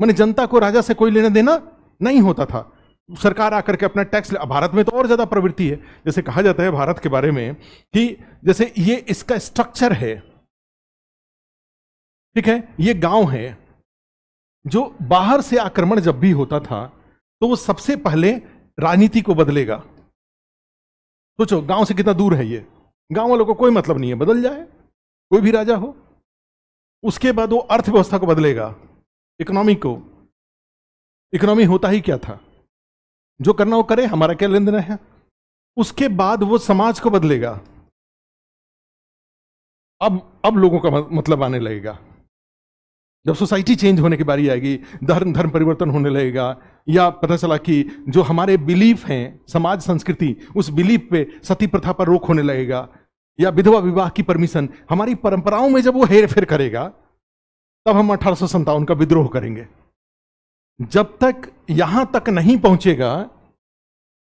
मैंने जनता को राजा से कोई लेने देना नहीं होता था सरकार आकर के अपना टैक्स भारत में तो और ज़्यादा प्रवृत्ति है जैसे कहा जाता है भारत के बारे में कि जैसे ये इसका स्ट्रक्चर है ठीक है ये गांव है जो बाहर से आक्रमण जब भी होता था तो वो सबसे पहले राजनीति को बदलेगा सोचो तो गांव से कितना दूर है ये गांव वालों को कोई मतलब नहीं है बदल जाए कोई भी राजा हो उसके बाद वो अर्थव्यवस्था को बदलेगा इकोनॉमी को इकोनॉमी होता ही क्या था जो करना वो करे हमारा क्या लेन देन है उसके बाद वो समाज को बदलेगा अब अब लोगों का मतलब आने लगेगा जब सोसाइटी चेंज होने की बारी आएगी धर्म धर्म परिवर्तन होने लगेगा या पता चला कि जो हमारे बिलीफ हैं समाज संस्कृति उस बिलीफ पे सती प्रथा पर रोक होने लगेगा या विधवा विवाह की परमिशन हमारी परंपराओं में जब वो हेर फेर करेगा तब हम अठारह का विद्रोह करेंगे जब तक यहां तक नहीं पहुंचेगा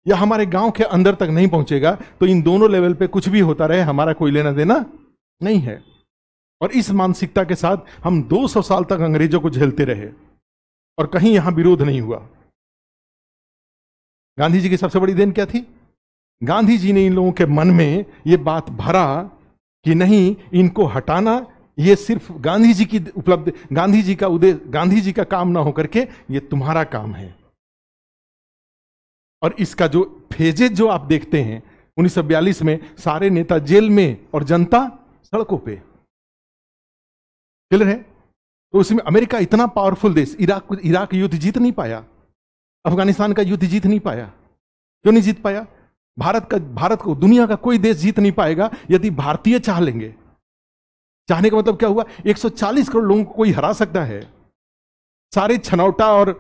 या हमारे गांव के अंदर तक नहीं पहुंचेगा तो इन दोनों लेवल पे कुछ भी होता रहे हमारा कोई लेना देना नहीं है और इस मानसिकता के साथ हम 200 साल तक अंग्रेजों को झेलते रहे और कहीं यहां विरोध नहीं हुआ गांधी जी की सबसे बड़ी देन क्या थी गांधी जी ने इन लोगों के मन में यह बात भरा कि नहीं इनको हटाना यह सिर्फ गांधी जी की उपलब्ध गांधी जी का उदय गांधी जी का काम ना होकर के ये तुम्हारा काम है और इसका जो फेजेज जो आप देखते हैं उन्नीस में सारे नेता जेल में और जनता सड़कों पर क्लियर है तो उसमें अमेरिका इतना पावरफुल देश इराक इराक युद्ध जीत नहीं पाया अफगानिस्तान का युद्ध जीत नहीं पाया क्यों नहीं जीत पाया भारत का भारत को दुनिया का कोई देश जीत नहीं पाएगा यदि भारतीय चाह लेंगे चाहने का मतलब क्या हुआ 140 करोड़ लोगों को कोई हरा सकता है सारे छनौटा और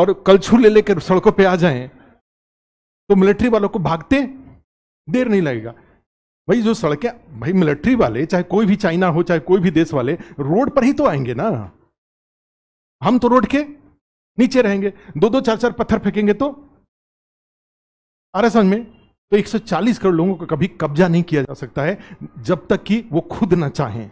और कलछू ले लेकर सड़कों पे आ जाएं तो मिलिट्री वालों को भागते देर नहीं लगेगा भाई जो सड़कें भाई मिलिट्री वाले चाहे कोई भी चाइना हो चाहे कोई भी देश वाले रोड पर ही तो आएंगे ना हम तो रोड के नीचे रहेंगे दो दो चार चार पत्थर फेंकेंगे तो आ रहा समझ में तो 140 करोड़ लोगों को कभी कब्जा नहीं किया जा सकता है जब तक कि वो खुद ना चाहें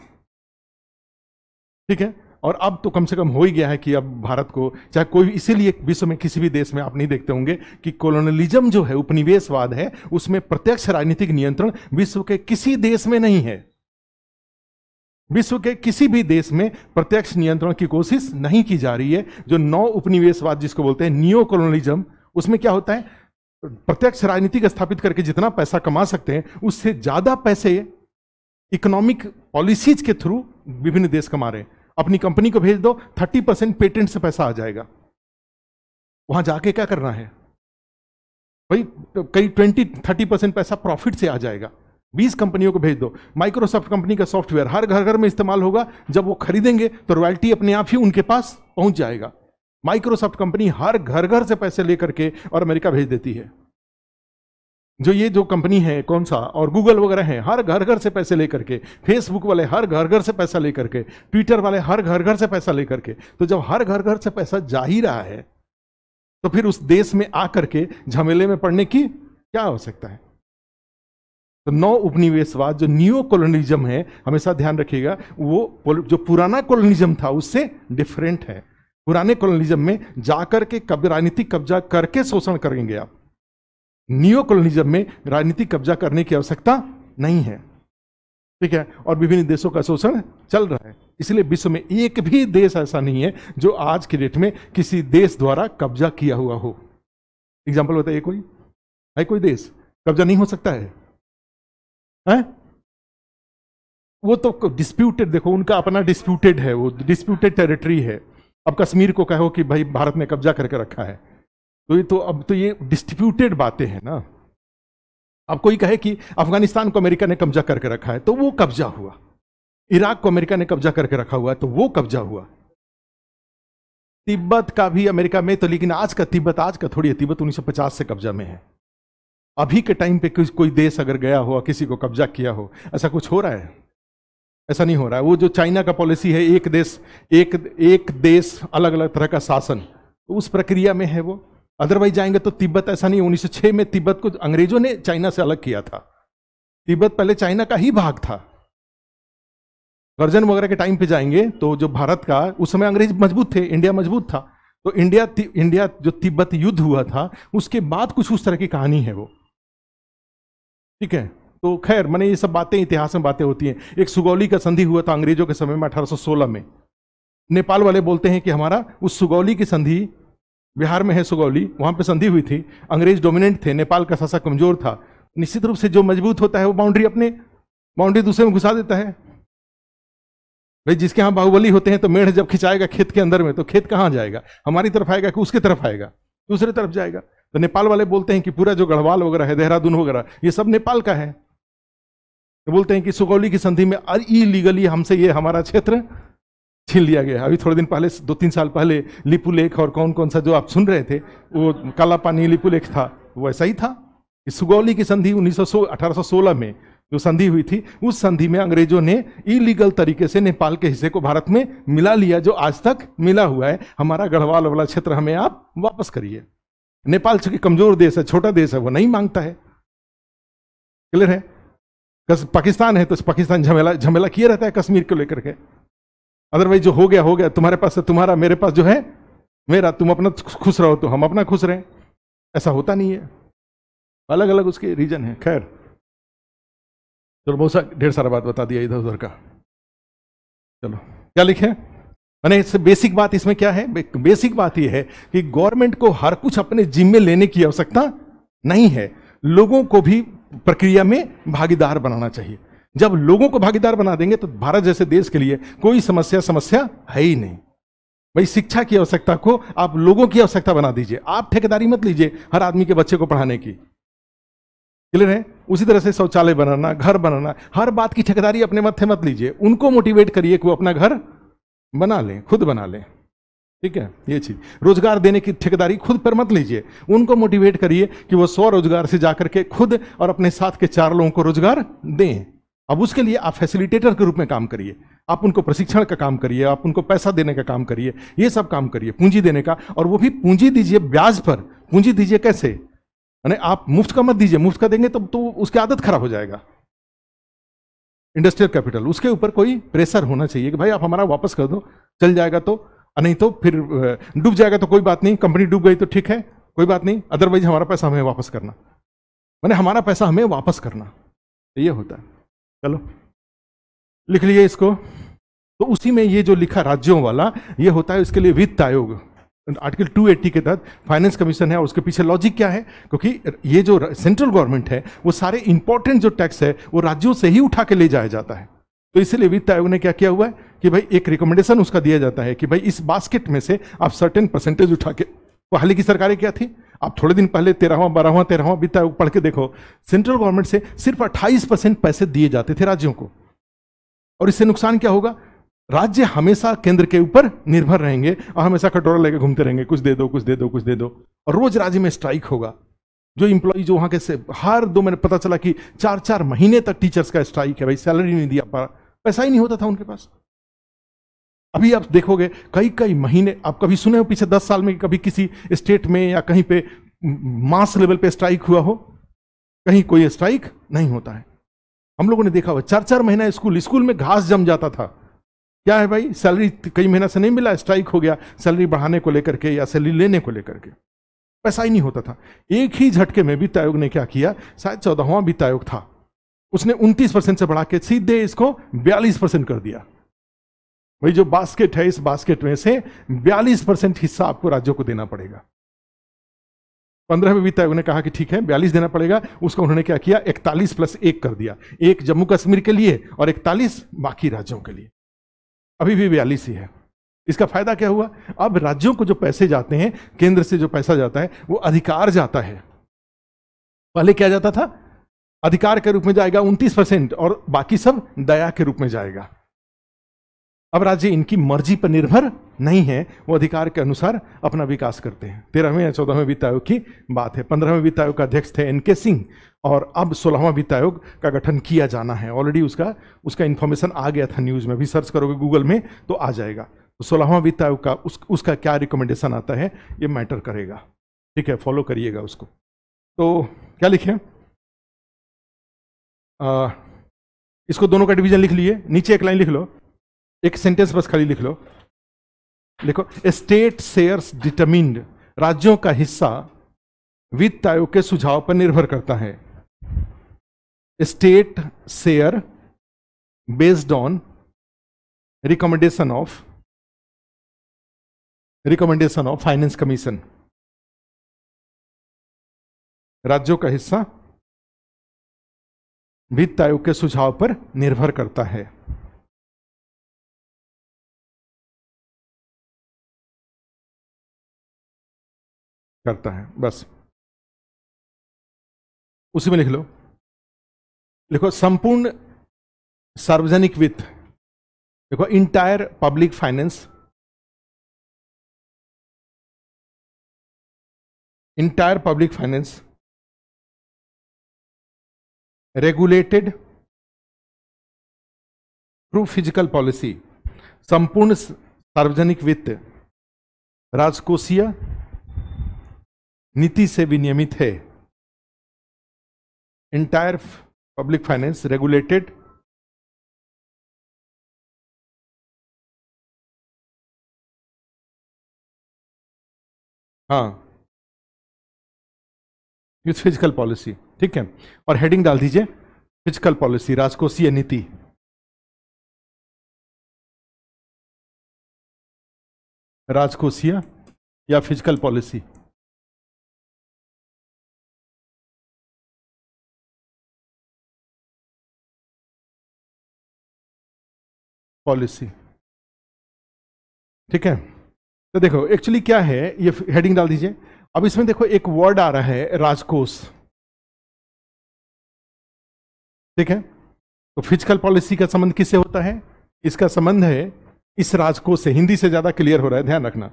ठीक है और अब तो कम से कम हो ही गया है कि अब भारत को चाहे कोई इसीलिए विश्व में किसी भी देश में आप नहीं देखते होंगे कि कॉलोनलिज्म जो है उपनिवेशवाद है उसमें प्रत्यक्ष राजनीतिक नियंत्रण विश्व के किसी देश में नहीं है विश्व के किसी भी देश में प्रत्यक्ष नियंत्रण की कोशिश नहीं की जा रही है जो नौ उपनिवेशवाद जिसको बोलते हैं नियो कॉलोनलिज्म उसमें क्या होता है प्रत्यक्ष राजनीतिक स्थापित करके जितना पैसा कमा सकते हैं उससे ज्यादा पैसे इकोनॉमिक पॉलिसीज के थ्रू विभिन्न देश कमा रहे हैं अपनी कंपनी को भेज दो थर्टी परसेंट पेटेंट से पैसा आ जाएगा वहां जाके क्या करना है भाई कई ट्वेंटी थर्टी परसेंट पैसा प्रॉफिट से आ जाएगा बीस कंपनियों को भेज दो माइक्रोसॉफ्ट कंपनी का सॉफ्टवेयर हर घर घर में इस्तेमाल होगा जब वो खरीदेंगे तो रॉयल्टी अपने आप ही उनके पास पहुंच जाएगा माइक्रोसॉफ्ट कंपनी हर घर घर से पैसे लेकर के और अमेरिका भेज देती है जो ये जो कंपनी है कौन सा और गूगल वगैरह है हर घर घर से पैसे लेकर के फेसबुक वाले हर घर घर से पैसा लेकर के ट्विटर वाले हर घर घर से पैसा लेकर के तो जब हर घर घर से पैसा जा ही रहा है तो फिर उस देश में आकर के झमेले में पड़ने की क्या आवश्यकता है तो नौ उपनिवेशवाद जो न्यू कॉलोनिज्म है हमेशा ध्यान रखिएगा वो जो पुराना कॉलोनिज्म था उससे डिफरेंट है पुराने कॉलोनिज्म में जाकर के कब राजनीतिक कब्जा करके शोषण करेंगे आप नियो कॉलोनिज्म में राजनीतिक कब्जा करने की आवश्यकता नहीं है ठीक है और विभिन्न देशों का शोषण चल रहा है इसलिए विश्व में एक भी देश ऐसा नहीं है जो आज के डेट में किसी देश द्वारा कब्जा किया हुआ हो एग्जाम्पल बताइए कोई है कोई देश कब्जा नहीं हो सकता है है? वो तो डिस्प्यूटेड देखो उनका अपना डिस्प्यूटेड है वो डिस्प्यूटेड टेरिटरी है अब कश्मीर को कहो कि भाई भारत ने कब्जा करके रखा है तो ये तो अब तो ये डिस्ट्रीब्यूटेड बातें हैं ना अब कोई कहे कि अफगानिस्तान को अमेरिका ने कब्जा करके रखा है तो वो कब्जा हुआ इराक को अमेरिका ने कब्जा करके रखा हुआ है तो वो कब्जा हुआ तिब्बत का भी अमेरिका में तो लेकिन आज का तिब्बत आज का थोड़ी है तिब्बत 1950 से कब्जा में है अभी के टाइम पे कोई देश अगर गया हो किसी को कब्जा किया हो ऐसा कुछ हो रहा है ऐसा नहीं हो रहा है वो जो चाइना का पॉलिसी है एक देश एक एक देश अलग अलग तरह का शासन तो उस प्रक्रिया में है वो अदरवाइज जाएंगे तो तिब्बत ऐसा नहीं उन्नीस सौ में तिब्बत को अंग्रेजों ने चाइना से अलग किया था तिब्बत पहले चाइना का ही भाग था गर्जन वगैरह के टाइम पे जाएंगे तो जो भारत का उस समय अंग्रेज मजबूत थे इंडिया मजबूत था तो इंडिया इंडिया जो तिब्बत युद्ध हुआ था उसके बाद कुछ उस तरह की कहानी है वो ठीक है तो खैर मैंने ये सब बातें इतिहास में बातें होती हैं एक सुगौली का संधि हुआ था अंग्रेजों के समय में अठारह में नेपाल वाले बोलते हैं कि हमारा उस सुगौली की संधि बिहार में है सुगौली वहाँ पे संधि हुई थी अंग्रेज डोमिनेंट थे नेपाल का शासक कमजोर था निश्चित रूप से जो मजबूत होता है वो बाउंड्री अपने बाउंड्री दूसरे में घुसा देता है भाई जिसके यहाँ बाहुबली होते हैं तो मेढ़ जब खिंचाएगा खेत के अंदर में तो खेत कहाँ जाएगा हमारी तरफ आएगा कि उसके तरफ आएगा दूसरे तरफ जाएगा तो नेपाल वाले बोलते हैं कि पूरा जो गढ़वाल वगैरह है देहरादून वगैरह ये सब नेपाल का है तो बोलते हैं कि सुगौली की संधि में इलीगली हमसे ये हमारा क्षेत्र छीन लिया गया अभी थोड़े दिन पहले दो तीन साल पहले लिपू लेख और कौन कौन सा जो आप सुन रहे थे वो काला पानी लिपू लेख था वैसा ही था कि सुगौली की संधि उन्नीस सौ अठारह में जो संधि हुई थी उस संधि में अंग्रेजों ने इलीगल तरीके से नेपाल के हिस्से को भारत में मिला लिया जो आज तक मिला हुआ है हमारा गढ़वाल वाला क्षेत्र हमें आप वापस करिए नेपाल चूंकि कमजोर देश है छोटा देश है वो नहीं मांगता है क्लियर है पाकिस्तान है तो पाकिस्तान झमेला झमेला किए रहता है कश्मीर को लेकर के अदरवाइज जो हो गया हो गया तुम्हारे पास है तुम्हारा मेरे पास जो है मेरा तुम अपना खुश रहो तो हम अपना खुश रहें ऐसा होता नहीं है अलग अलग उसके रीजन है खैर चलो बहुत सा ढेर सारा बात बता दिया इधर उधर का चलो क्या लिखे मैंने इससे बेसिक बात इसमें क्या है बेसिक बात यह है कि गवर्नमेंट को हर कुछ अपने जिम्मे लेने की आवश्यकता नहीं है लोगों को भी प्रक्रिया में भागीदार बनाना चाहिए जब लोगों को भागीदार बना देंगे तो भारत जैसे देश के लिए कोई समस्या समस्या है ही नहीं भाई शिक्षा की आवश्यकता को आप लोगों की आवश्यकता बना दीजिए आप ठेकेदारी मत लीजिए हर आदमी के बच्चे को पढ़ाने की क्लियर है उसी तरह से शौचालय बनाना घर बनाना हर बात की ठेकेदारी अपने मत मत लीजिए उनको मोटिवेट करिए कि वो अपना घर बना लें खुद बना लें ठीक है ये चीज रोजगार देने की ठेकेदारी खुद पर मत लीजिए उनको मोटिवेट करिए कि वो स्वरोजगार से जाकर के खुद और अपने साथ के चार लोगों को रोजगार दें अब उसके लिए आप फैसिलिटेटर के रूप में काम करिए आप उनको प्रशिक्षण का काम करिए आप उनको पैसा देने का काम करिए ये सब काम करिए पूंजी देने का और वो भी पूंजी दीजिए ब्याज पर पूंजी दीजिए कैसे यानी आप मुफ्त का मत दीजिए मुफ्त का देंगे तब तो, तो उसकी आदत खराब हो जाएगा इंडस्ट्रियल कैपिटल उसके ऊपर कोई प्रेशर होना चाहिए कि भाई आप हमारा वापस कर दो चल जाएगा तो नहीं तो फिर डूब जाएगा तो कोई बात नहीं कंपनी डूब गई तो ठीक है कोई बात नहीं अदरवाइज हमारा पैसा हमें वापस करना मैंने हमारा पैसा हमें वापस करना तो ये होता है चलो लिख लिए इसको तो उसी में ये जो लिखा राज्यों वाला ये होता है उसके लिए वित्त आयोग आर्टिकल 280 के तहत फाइनेंस कमीशन है उसके पीछे लॉजिक क्या है क्योंकि ये जो सेंट्रल गवर्नमेंट है वो सारे इंपॉर्टेंट जो टैक्स है वो राज्यों से ही उठा के ले जाया जाता है तो इसलिए वित्त आयोग ने क्या किया हुआ है कि भाई एक रिकमेंडेशन उसका दिया जाता है कि भाई इस बास्केट में से आप सर्टेन परसेंटेज उठा के पहले की सरकारें क्या थी आप थोड़े दिन पहले तेरहवा बारहवा तेरहवा बीता पढ़ के देखो सेंट्रल गवर्नमेंट से सिर्फ 28 परसेंट पैसे दिए जाते थे राज्यों को और इससे नुकसान क्या होगा राज्य हमेशा केंद्र के ऊपर निर्भर रहेंगे और हमेशा कटोरा लेकर घूमते रहेंगे कुछ दे दो कुछ दे दो कुछ दे दो और रोज राज्य में स्ट्राइक होगा जो इंप्लॉई जो वहां के से हर दो मैंने पता चला कि चार चार महीने तक टीचर्स का स्ट्राइक है भाई सैलरी नहीं दिया पा पैसा ही नहीं होता था उनके पास अभी आप देखोगे कई कई महीने आप कभी सुने हो पीछे दस साल में कभी किसी स्टेट में या कहीं पे मास लेवल पे स्ट्राइक हुआ हो कहीं कोई स्ट्राइक नहीं होता है हम लोगों ने देखा हुआ चार चार महीना स्कूल स्कूल में घास जम जाता था क्या है भाई सैलरी कई महीना से नहीं मिला स्ट्राइक हो गया सैलरी बढ़ाने को लेकर के या सैलरी लेने को लेकर के पैसा ही नहीं होता था एक ही झटके में वित्त आयोग ने क्या किया शायद चौदहवा वित्त आयोग था उसने उनतीस परसेंट से बढ़ा के सीधे इसको बयालीस परसेंट कर दिया भाई जो बास्केट है इस बास्केट में से 42 परसेंट हिस्सा आपको राज्यों को देना पड़ेगा पंद्रह में बीता उन्होंने कहा कि ठीक है बयालीस देना पड़ेगा उसको उन्होंने क्या किया इकतालीस प्लस एक कर दिया एक जम्मू कश्मीर के लिए और इकतालीस बाकी राज्यों के लिए अभी भी बयालीस ही है इसका फायदा क्या हुआ अब राज्यों को जो पैसे जाते हैं केंद्र से जो पैसा जाता है वो अधिकार जाता है पहले क्या जाता था अधिकार के रूप में जाएगा उनतीस परसेंट और बाकी सब दया के रूप में जाएगा अब राज्य इनकी मर्जी पर निर्भर नहीं है वो अधिकार के अनुसार अपना विकास करते हैं तेरहवें या चौदहवें वित्त आयोग की बात है पंद्रहवें वित्त आयोग का अध्यक्ष थे एन के सिंह और अब सोलहवां वित्त आयोग का गठन किया जाना है ऑलरेडी उसका उसका इन्फॉर्मेशन आ गया था न्यूज़ में भी सर्च करोगे गूगल में तो आ जाएगा तो सोलहवां वित्त आयोग का उस, उसका क्या रिकमेंडेशन आता है ये मैटर करेगा ठीक है फॉलो करिएगा उसको तो क्या लिखें इसको दोनों का डिवीजन लिख लिए नीचे एक लाइन लिख लो एक सेंटेंस बस खाली लिख लो देखो स्टेट शेयर डिटर्मिंड राज्यों का हिस्सा वित्त आयोग के सुझाव पर निर्भर करता है state share based on recommendation of recommendation of finance commission राज्यों का हिस्सा वित्त आयोग के सुझाव पर निर्भर करता है करता है बस उसी में लिख लो लिखो संपूर्ण सार्वजनिक वित्त देखो entire public finance entire public finance regulated through physical policy संपूर्ण सार्वजनिक वित्त राजकोषीय नीति से विनियमित है इंटायर पब्लिक फाइनेंस रेगुलेटेड हाँ विथ फिजिकल पॉलिसी ठीक है और हेडिंग डाल दीजिए फिजिकल पॉलिसी राजकोषीय नीति राजकोषीय या फिजिकल पॉलिसी पॉलिसी ठीक है तो देखो एक्चुअली क्या है ये हेडिंग डाल दीजिए अब इसमें देखो एक वर्ड आ रहा है राजकोष ठीक है तो फिजिकल पॉलिसी का संबंध किससे होता है इसका संबंध है इस राजकोष से हिंदी से ज्यादा क्लियर हो रहा है ध्यान रखना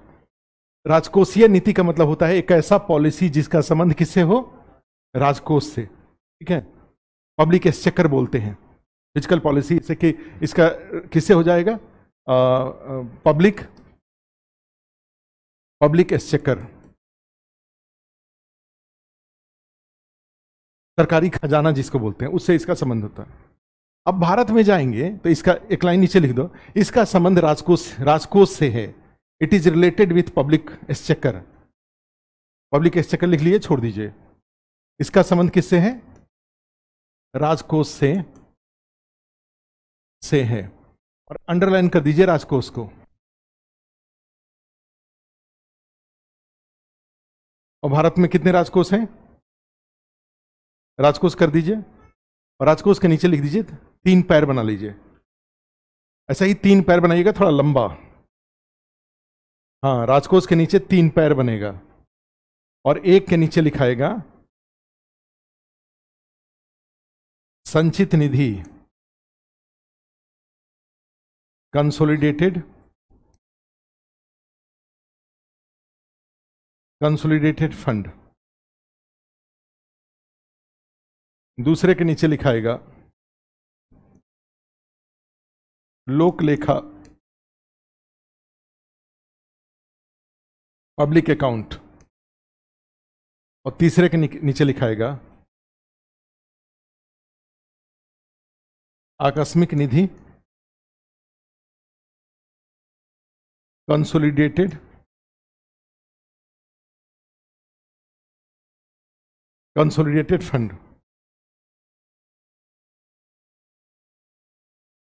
राजकोषीय नीति का मतलब होता है एक ऐसा पॉलिसी जिसका संबंध किससे हो राजकोष से ठीक है पब्लिक एक्सचेकर बोलते हैं फिजिकल पॉलिसी इससे कि इसका किससे हो जाएगा पब्लिक पब्लिक एक्सचेकर सरकारी खजाना जिसको बोलते हैं उससे इसका संबंध होता है अब भारत में जाएंगे तो इसका एक लाइन नीचे लिख दो इसका संबंध राजकोष राजकोष से है it is related with public exchequer public exchequer लिख लिए छोड़ दीजिए इसका संबंध किससे है राजकोष से से है और अंडरलाइन कर दीजिए राजकोष को और भारत में कितने राजकोष हैं राजकोष कर दीजिए और राजकोष के नीचे लिख दीजिए तीन पैर बना लीजिए ऐसा ही तीन पैर बनाइएगा थोड़ा लंबा हाँ राजकोष के नीचे तीन पैर बनेगा और एक के नीचे लिखाएगा संचित निधि consolidated कंसोलिडेटेड फंड दूसरे के नीचे लिखाएगा लोक लेखा पब्लिक अकाउंट और तीसरे के नीचे लिखाएगा आकस्मिक निधि consolidated कंसोलिडेटेड फंड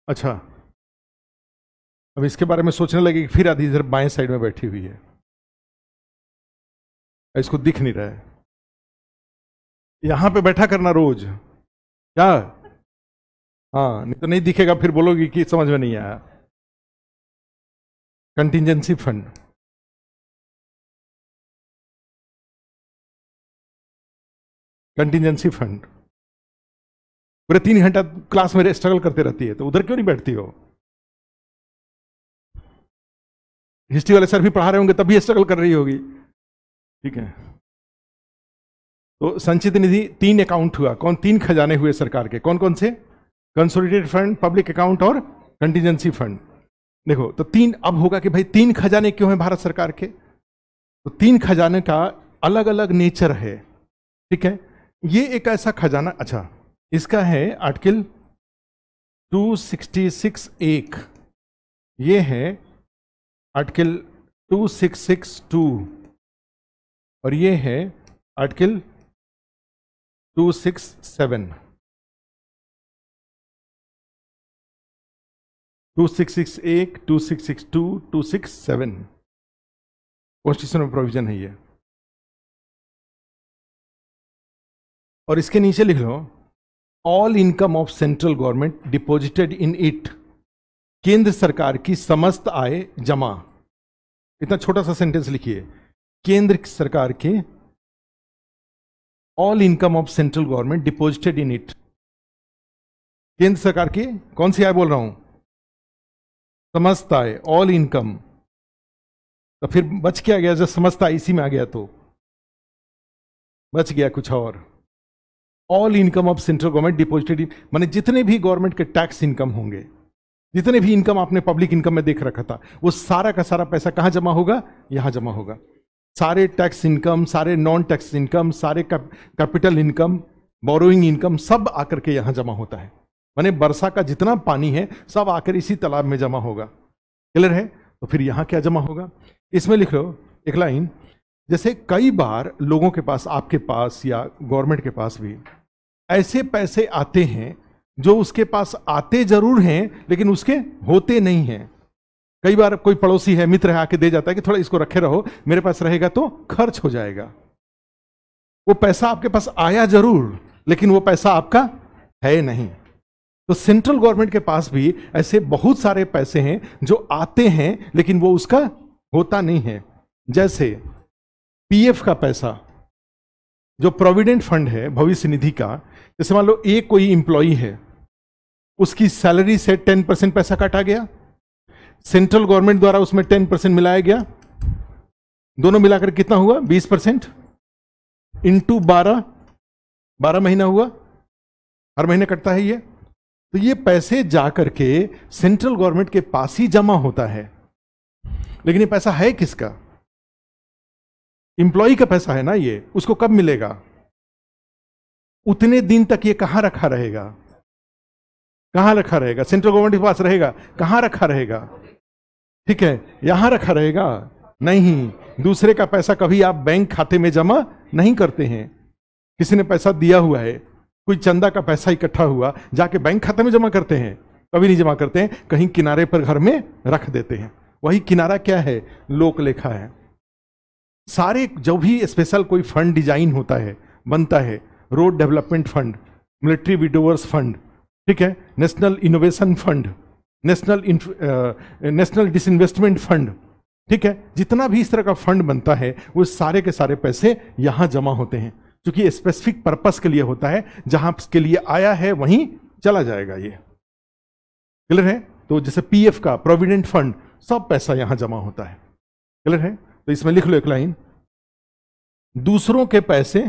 अच्छा अब इसके बारे में सोचने लगे कि फिर आधी इधर बाएं साइड में बैठी हुई है इसको दिख नहीं रहा है यहां पे बैठा करना रोज क्या हाँ नहीं तो नहीं दिखेगा फिर बोलोगे कि समझ में नहीं आया कंटिजेंसी फंड कंटिजेंसी फंड पूरे तीन घंटा क्लास में स्ट्रगल करते रहती है तो उधर क्यों नहीं बैठती हो हिस्ट्री वाले सर भी पढ़ा रहे होंगे तब भी स्ट्रगल कर रही होगी ठीक है तो संचित निधि तीन अकाउंट हुआ कौन तीन खजाने हुए सरकार के कौन कौन से कंसोलिडेटेड फंड पब्लिक अकाउंट और कंटिजेंसी फंड देखो तो तीन अब होगा कि भाई तीन खजाने क्यों हैं भारत सरकार के तो तीन खजाने का अलग अलग नेचर है ठीक है ये एक ऐसा खजाना अच्छा इसका है आर्टिकल 266 एक ये है आर्टिकल 2662 और ये है आर्टिकल 267 टू सिक्स सिक्स एक two six six two two six seven constitution में प्रोविजन है ये और इसके नीचे लिख लो all income of central government deposited in it केंद्र सरकार की समस्त आय जमा इतना छोटा सा सेंटेंस लिखिए केंद्र सरकार के all income of central government deposited in it केंद्र सरकार की कौन सी आय बोल रहा हूं समझता है ऑल इनकम तो फिर बच क्या गया जब समझता इसी में आ गया तो बच गया कुछ और all income of central government deposited in मैंने जितने भी गवर्नमेंट के टैक्स इनकम होंगे जितने भी इनकम आपने पब्लिक इनकम में देख रखा था वो सारा का सारा पैसा कहाँ जमा होगा यहाँ जमा होगा सारे टैक्स इनकम सारे नॉन टैक्स इनकम सारे कैपिटल इनकम बोरोइंग इनकम सब आकर के यहाँ जमा होता है माने वर्षा का जितना पानी है सब आकर इसी तालाब में जमा होगा क्लियर है तो फिर यहाँ क्या जमा होगा इसमें लिख लो एक लाइन जैसे कई बार लोगों के पास आपके पास या गवर्नमेंट के पास भी ऐसे पैसे आते हैं जो उसके पास आते जरूर हैं लेकिन उसके होते नहीं हैं कई बार कोई पड़ोसी है मित्र है आके दे जाता है कि थोड़ा इसको रखे रहो मेरे पास रहेगा तो खर्च हो जाएगा वो पैसा आपके पास आया जरूर लेकिन वो पैसा आपका है नहीं तो सेंट्रल गवर्नमेंट के पास भी ऐसे बहुत सारे पैसे हैं जो आते हैं लेकिन वो उसका होता नहीं है जैसे पीएफ का पैसा जो प्रोविडेंट फंड है भविष्य निधि का जैसे मान लो एक कोई इंप्लॉई है उसकी सैलरी से टेन परसेंट पैसा काटा गया सेंट्रल गवर्नमेंट द्वारा उसमें टेन परसेंट मिलाया गया दोनों मिलाकर कितना हुआ बीस परसेंट इंटू बारह बारह महीना हुआ हर महीने कटता है ये तो ये पैसे जा करके सेंट्रल गवर्नमेंट के पास ही जमा होता है लेकिन ये पैसा है किसका इंप्लॉय का पैसा है ना ये उसको कब मिलेगा उतने दिन तक ये कहां रखा रहेगा कहां रखा रहेगा सेंट्रल गवर्नमेंट के पास रहेगा कहां रखा रहेगा ठीक है यहां रखा रहेगा नहीं दूसरे का पैसा कभी आप बैंक खाते में जमा नहीं करते हैं किसी ने पैसा दिया हुआ है कोई चंदा का पैसा इकट्ठा हुआ जाके बैंक खाते में जमा करते हैं कभी नहीं जमा करते हैं कहीं किनारे पर घर में रख देते हैं वही किनारा क्या है लोक लेखा है सारे जो भी स्पेशल कोई फंड डिजाइन होता है बनता है road development fund military widowers fund ठीक है national innovation fund national national disinvestment fund ठीक है जितना भी इस तरह का फंड बनता है वो सारे के सारे पैसे यहाँ जमा होते हैं क्योंकि स्पेसिफिक पर्पस के लिए होता है जहां के लिए आया है वहीं चला जाएगा ये क्लियर है तो जैसे पीएफ का प्रोविडेंट फंड सब पैसा यहां जमा होता है क्लियर है तो इसमें लिख लो एक लाइन दूसरों के पैसे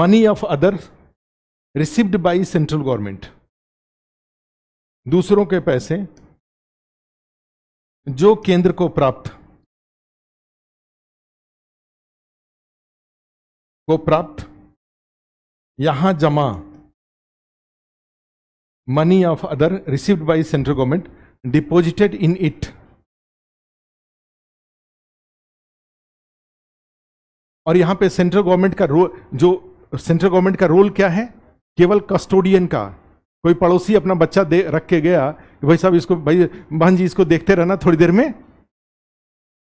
money of others received by central government दूसरों के पैसे जो केंद्र को प्राप्त को प्राप्त यहां जमा money of other received by central government deposited in it और यहां पे सेंट्रल गवर्नमेंट का रोल जो सेंट्रल गवर्नमेंट का रोल क्या है केवल कस्टोडियन का कोई पड़ोसी अपना बच्चा दे रख के गया कि भाई साहब इसको भाई बहन जी इसको देखते रहना थोड़ी देर में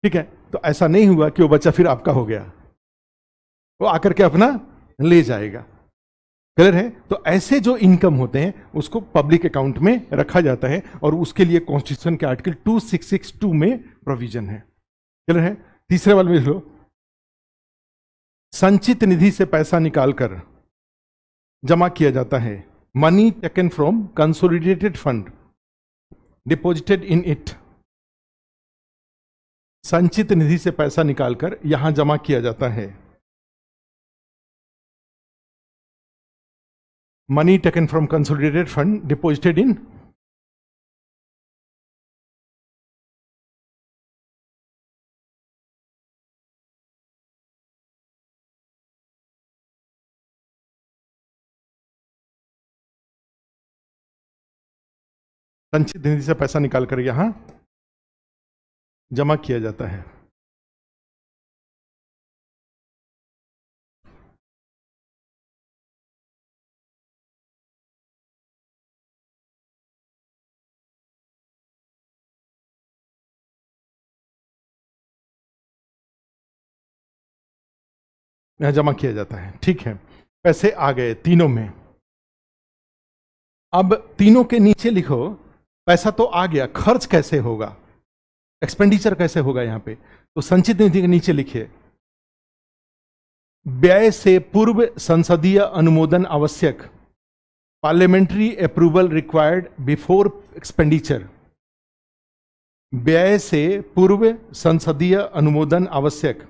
ठीक है तो ऐसा नहीं हुआ कि वो बच्चा फिर आपका हो गया वो आकर के अपना ले जाएगा क्लियर है तो ऐसे जो इनकम होते हैं उसको पब्लिक अकाउंट में रखा जाता है और उसके लिए कॉन्स्टिट्यूशन के आर्टिकल 2662 में प्रोविजन है क्लियर है तीसरे वाले में लो संचित निधि से पैसा निकालकर जमा किया जाता है money taken from consolidated fund deposited in it संचित निधि से पैसा निकालकर यहां जमा किया जाता है money taken from consolidated fund deposited in संचित निधि से पैसा निकाल कर यहां जमा किया जाता है यहां जमा किया जाता है ठीक है पैसे आ गए तीनों में अब तीनों के नीचे लिखो पैसा तो आ गया खर्च कैसे होगा एक्सपेंडिचर कैसे होगा यहां पे तो संचित निधि के नीचे लिखिए व्यय से पूर्व संसदीय अनुमोदन आवश्यक parliamentary approval required before expenditure व्यय से पूर्व संसदीय अनुमोदन आवश्यक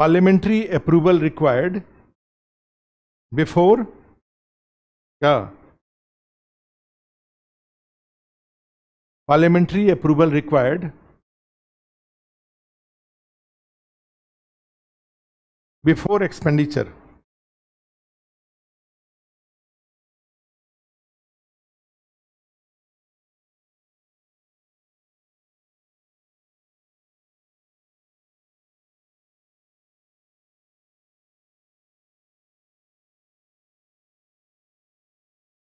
parliamentary approval required before yeah parliamentary approval required before expenditure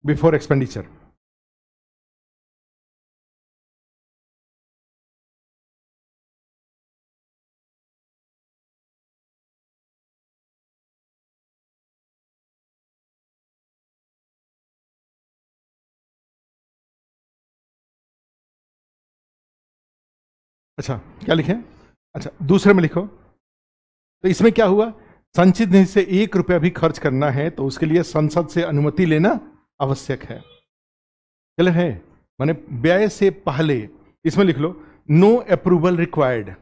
before expenditure. अच्छा क्या लिखें अच्छा दूसरे में लिखो तो इसमें क्या हुआ संचित निधि से एक रुपया भी खर्च करना है तो उसके लिए संसद से अनुमति लेना आवश्यक है क्लियर है मैंने व्यय से पहले इसमें लिख लो नो अप्रूवल रिक्वायर्ड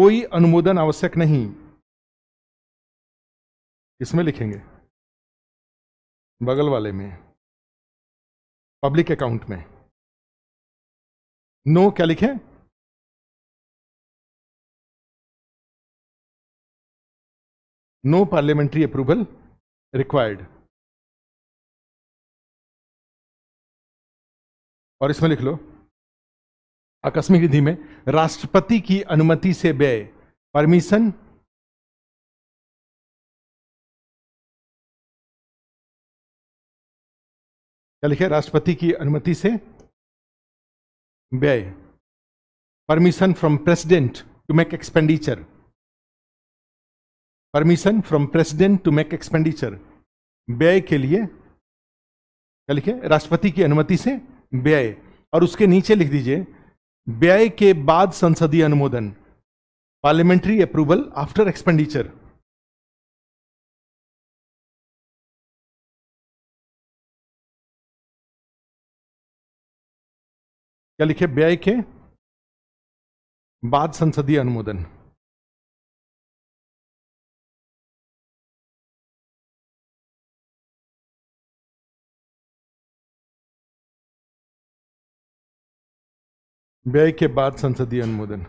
कोई अनुमोदन आवश्यक नहीं इसमें लिखेंगे बगल वाले में पब्लिक अकाउंट में नो क्या लिखें नो पार्लियामेंट्री अप्रूवल रिक्वायर्ड और इसमें लिख लो आकस्मिक निधि में राष्ट्रपति की अनुमति से व्यय परमिशन क्या लिखे राष्ट्रपति की अनुमति से व्यय permission from president to make expenditure permission from president to make expenditure व्यय के लिए क्या लिखे राष्ट्रपति की अनुमति से व्यय और उसके नीचे लिख दीजिए व्यय के बाद संसदीय अनुमोदन पार्लियामेंट्री अप्रूवल आफ्टर एक्सपेंडिचर क्या लिखे व्यय के बाद संसदीय अनुमोदन व्यय के बाद संसदीय अनुमोदन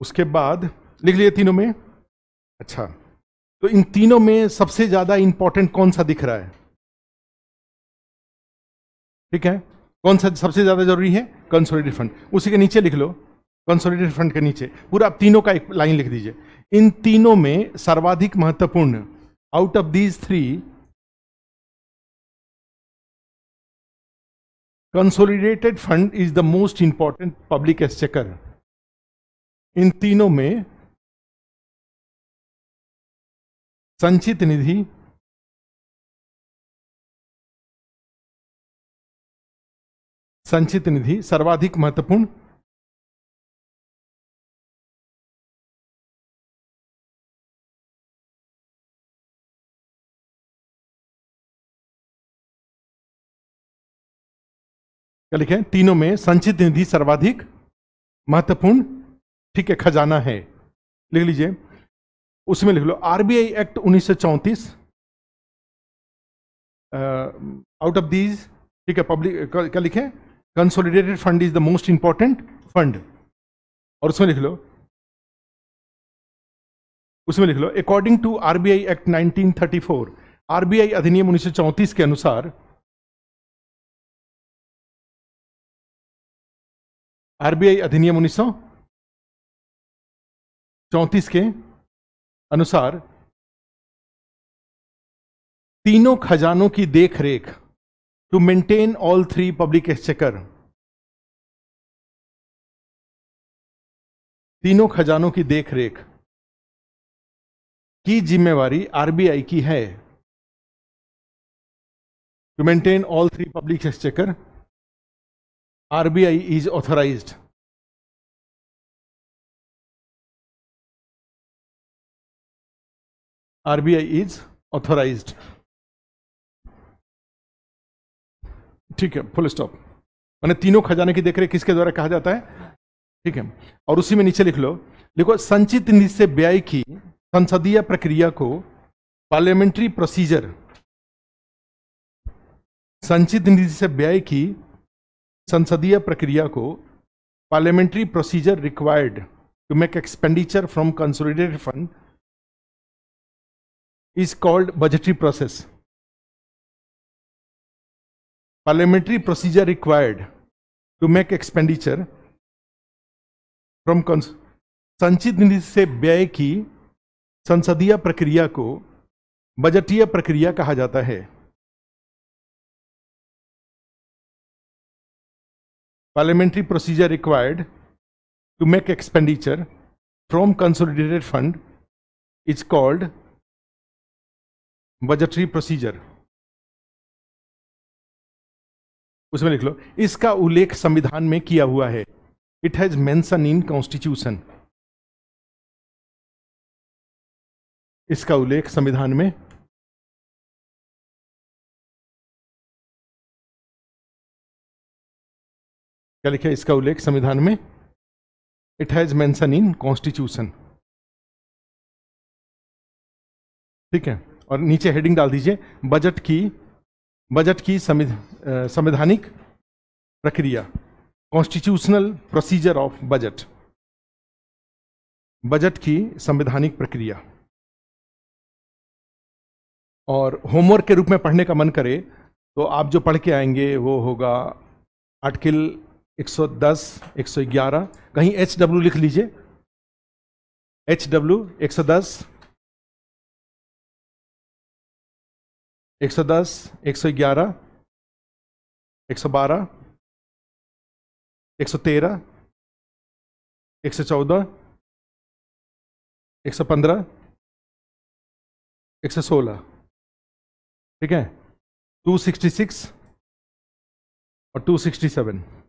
उसके बाद लिख लिए तीनों में अच्छा तो इन तीनों में सबसे ज्यादा इंपॉर्टेंट कौन सा दिख रहा है ठीक है कौन सा सबसे ज्यादा जरूरी है कंसोलिडेटेड फंड उसी के नीचे लिख लो कंसोलिडेटेड फंड के नीचे पूरा आप तीनों का एक लाइन लिख दीजिए इन तीनों में सर्वाधिक महत्वपूर्ण out of these three consolidated fund is the most important public exchequer इन तीनों में संचित निधि संचित निधि सर्वाधिक महत्वपूर्ण क्या लिखे तीनों में संचित निधि सर्वाधिक महत्वपूर्ण ठीक है खजाना है लिख लीजिए उसमें लिख लो आरबीआई एक्ट उन्नीस आउट ऑफ दीज ठीक है पब्लिक क्या लिखे consolidated fund is the most important fund और उसमें लिख लो उसमें लिख लो according to RBI act 1934 RBI अधिनियम उन्नीस के अनुसार आरबीआई अधिनियम उन्नीस चौंतीस के अनुसार तीनों खजानों की देखरेख to maintain all three public exchequer तीनों खजानों की देखरेख की जिम्मेवारी आरबीआई की है to maintain all three public exchequer RBI is authorize RBI is authorize ठीक है फुल स्टॉप मैंने तीनों खजाने की देखरेख किसके द्वारा कहा जाता है ठीक है और उसी में नीचे लिख लो देखो संचित निधि से व्यय की संसदीय प्रक्रिया को पार्लियामेंट्री प्रोसीजर संचित निधि से व्यय की संसदीय प्रक्रिया को parliamentary procedure required to make expenditure from consolidated fund is called budgetary process parliamentary procedure required to make expenditure from संचित निधि से व्यय की संसदीय प्रक्रिया को बजटीय प्रक्रिया कहा जाता है parliamentary procedure required to make expenditure from consolidated fund is called budgetary procedure उसमें लिख लो इसका उल्लेख संविधान में किया हुआ है it has mention in constitution इसका उल्लेख संविधान में क्या लिखा है इसका उल्लेख संविधान में it has mention in constitution ठीक है और नीचे हेडिंग डाल दीजिए बजट की बजट की संवैधानिक प्रक्रिया constitutional procedure of budget budget की संवैधानिक प्रक्रिया और होमवर्क के रूप में पढ़ने का मन करे तो आप जो पढ़ के आएंगे वो होगा आर्टिकल 110, 111 कहीं एच डब्ल्यू लिख लीजिए एच डब्ल्यू एक सौ दस एक सौ दस एक सौ ग्यारह एक सौ बारह एक सौ तेरह एक सौ चौदह एक सौ पंद्रह एक सौ सोलह ठीक है टू सिक्सटी सिक्स और टू सिक्सटी सेवन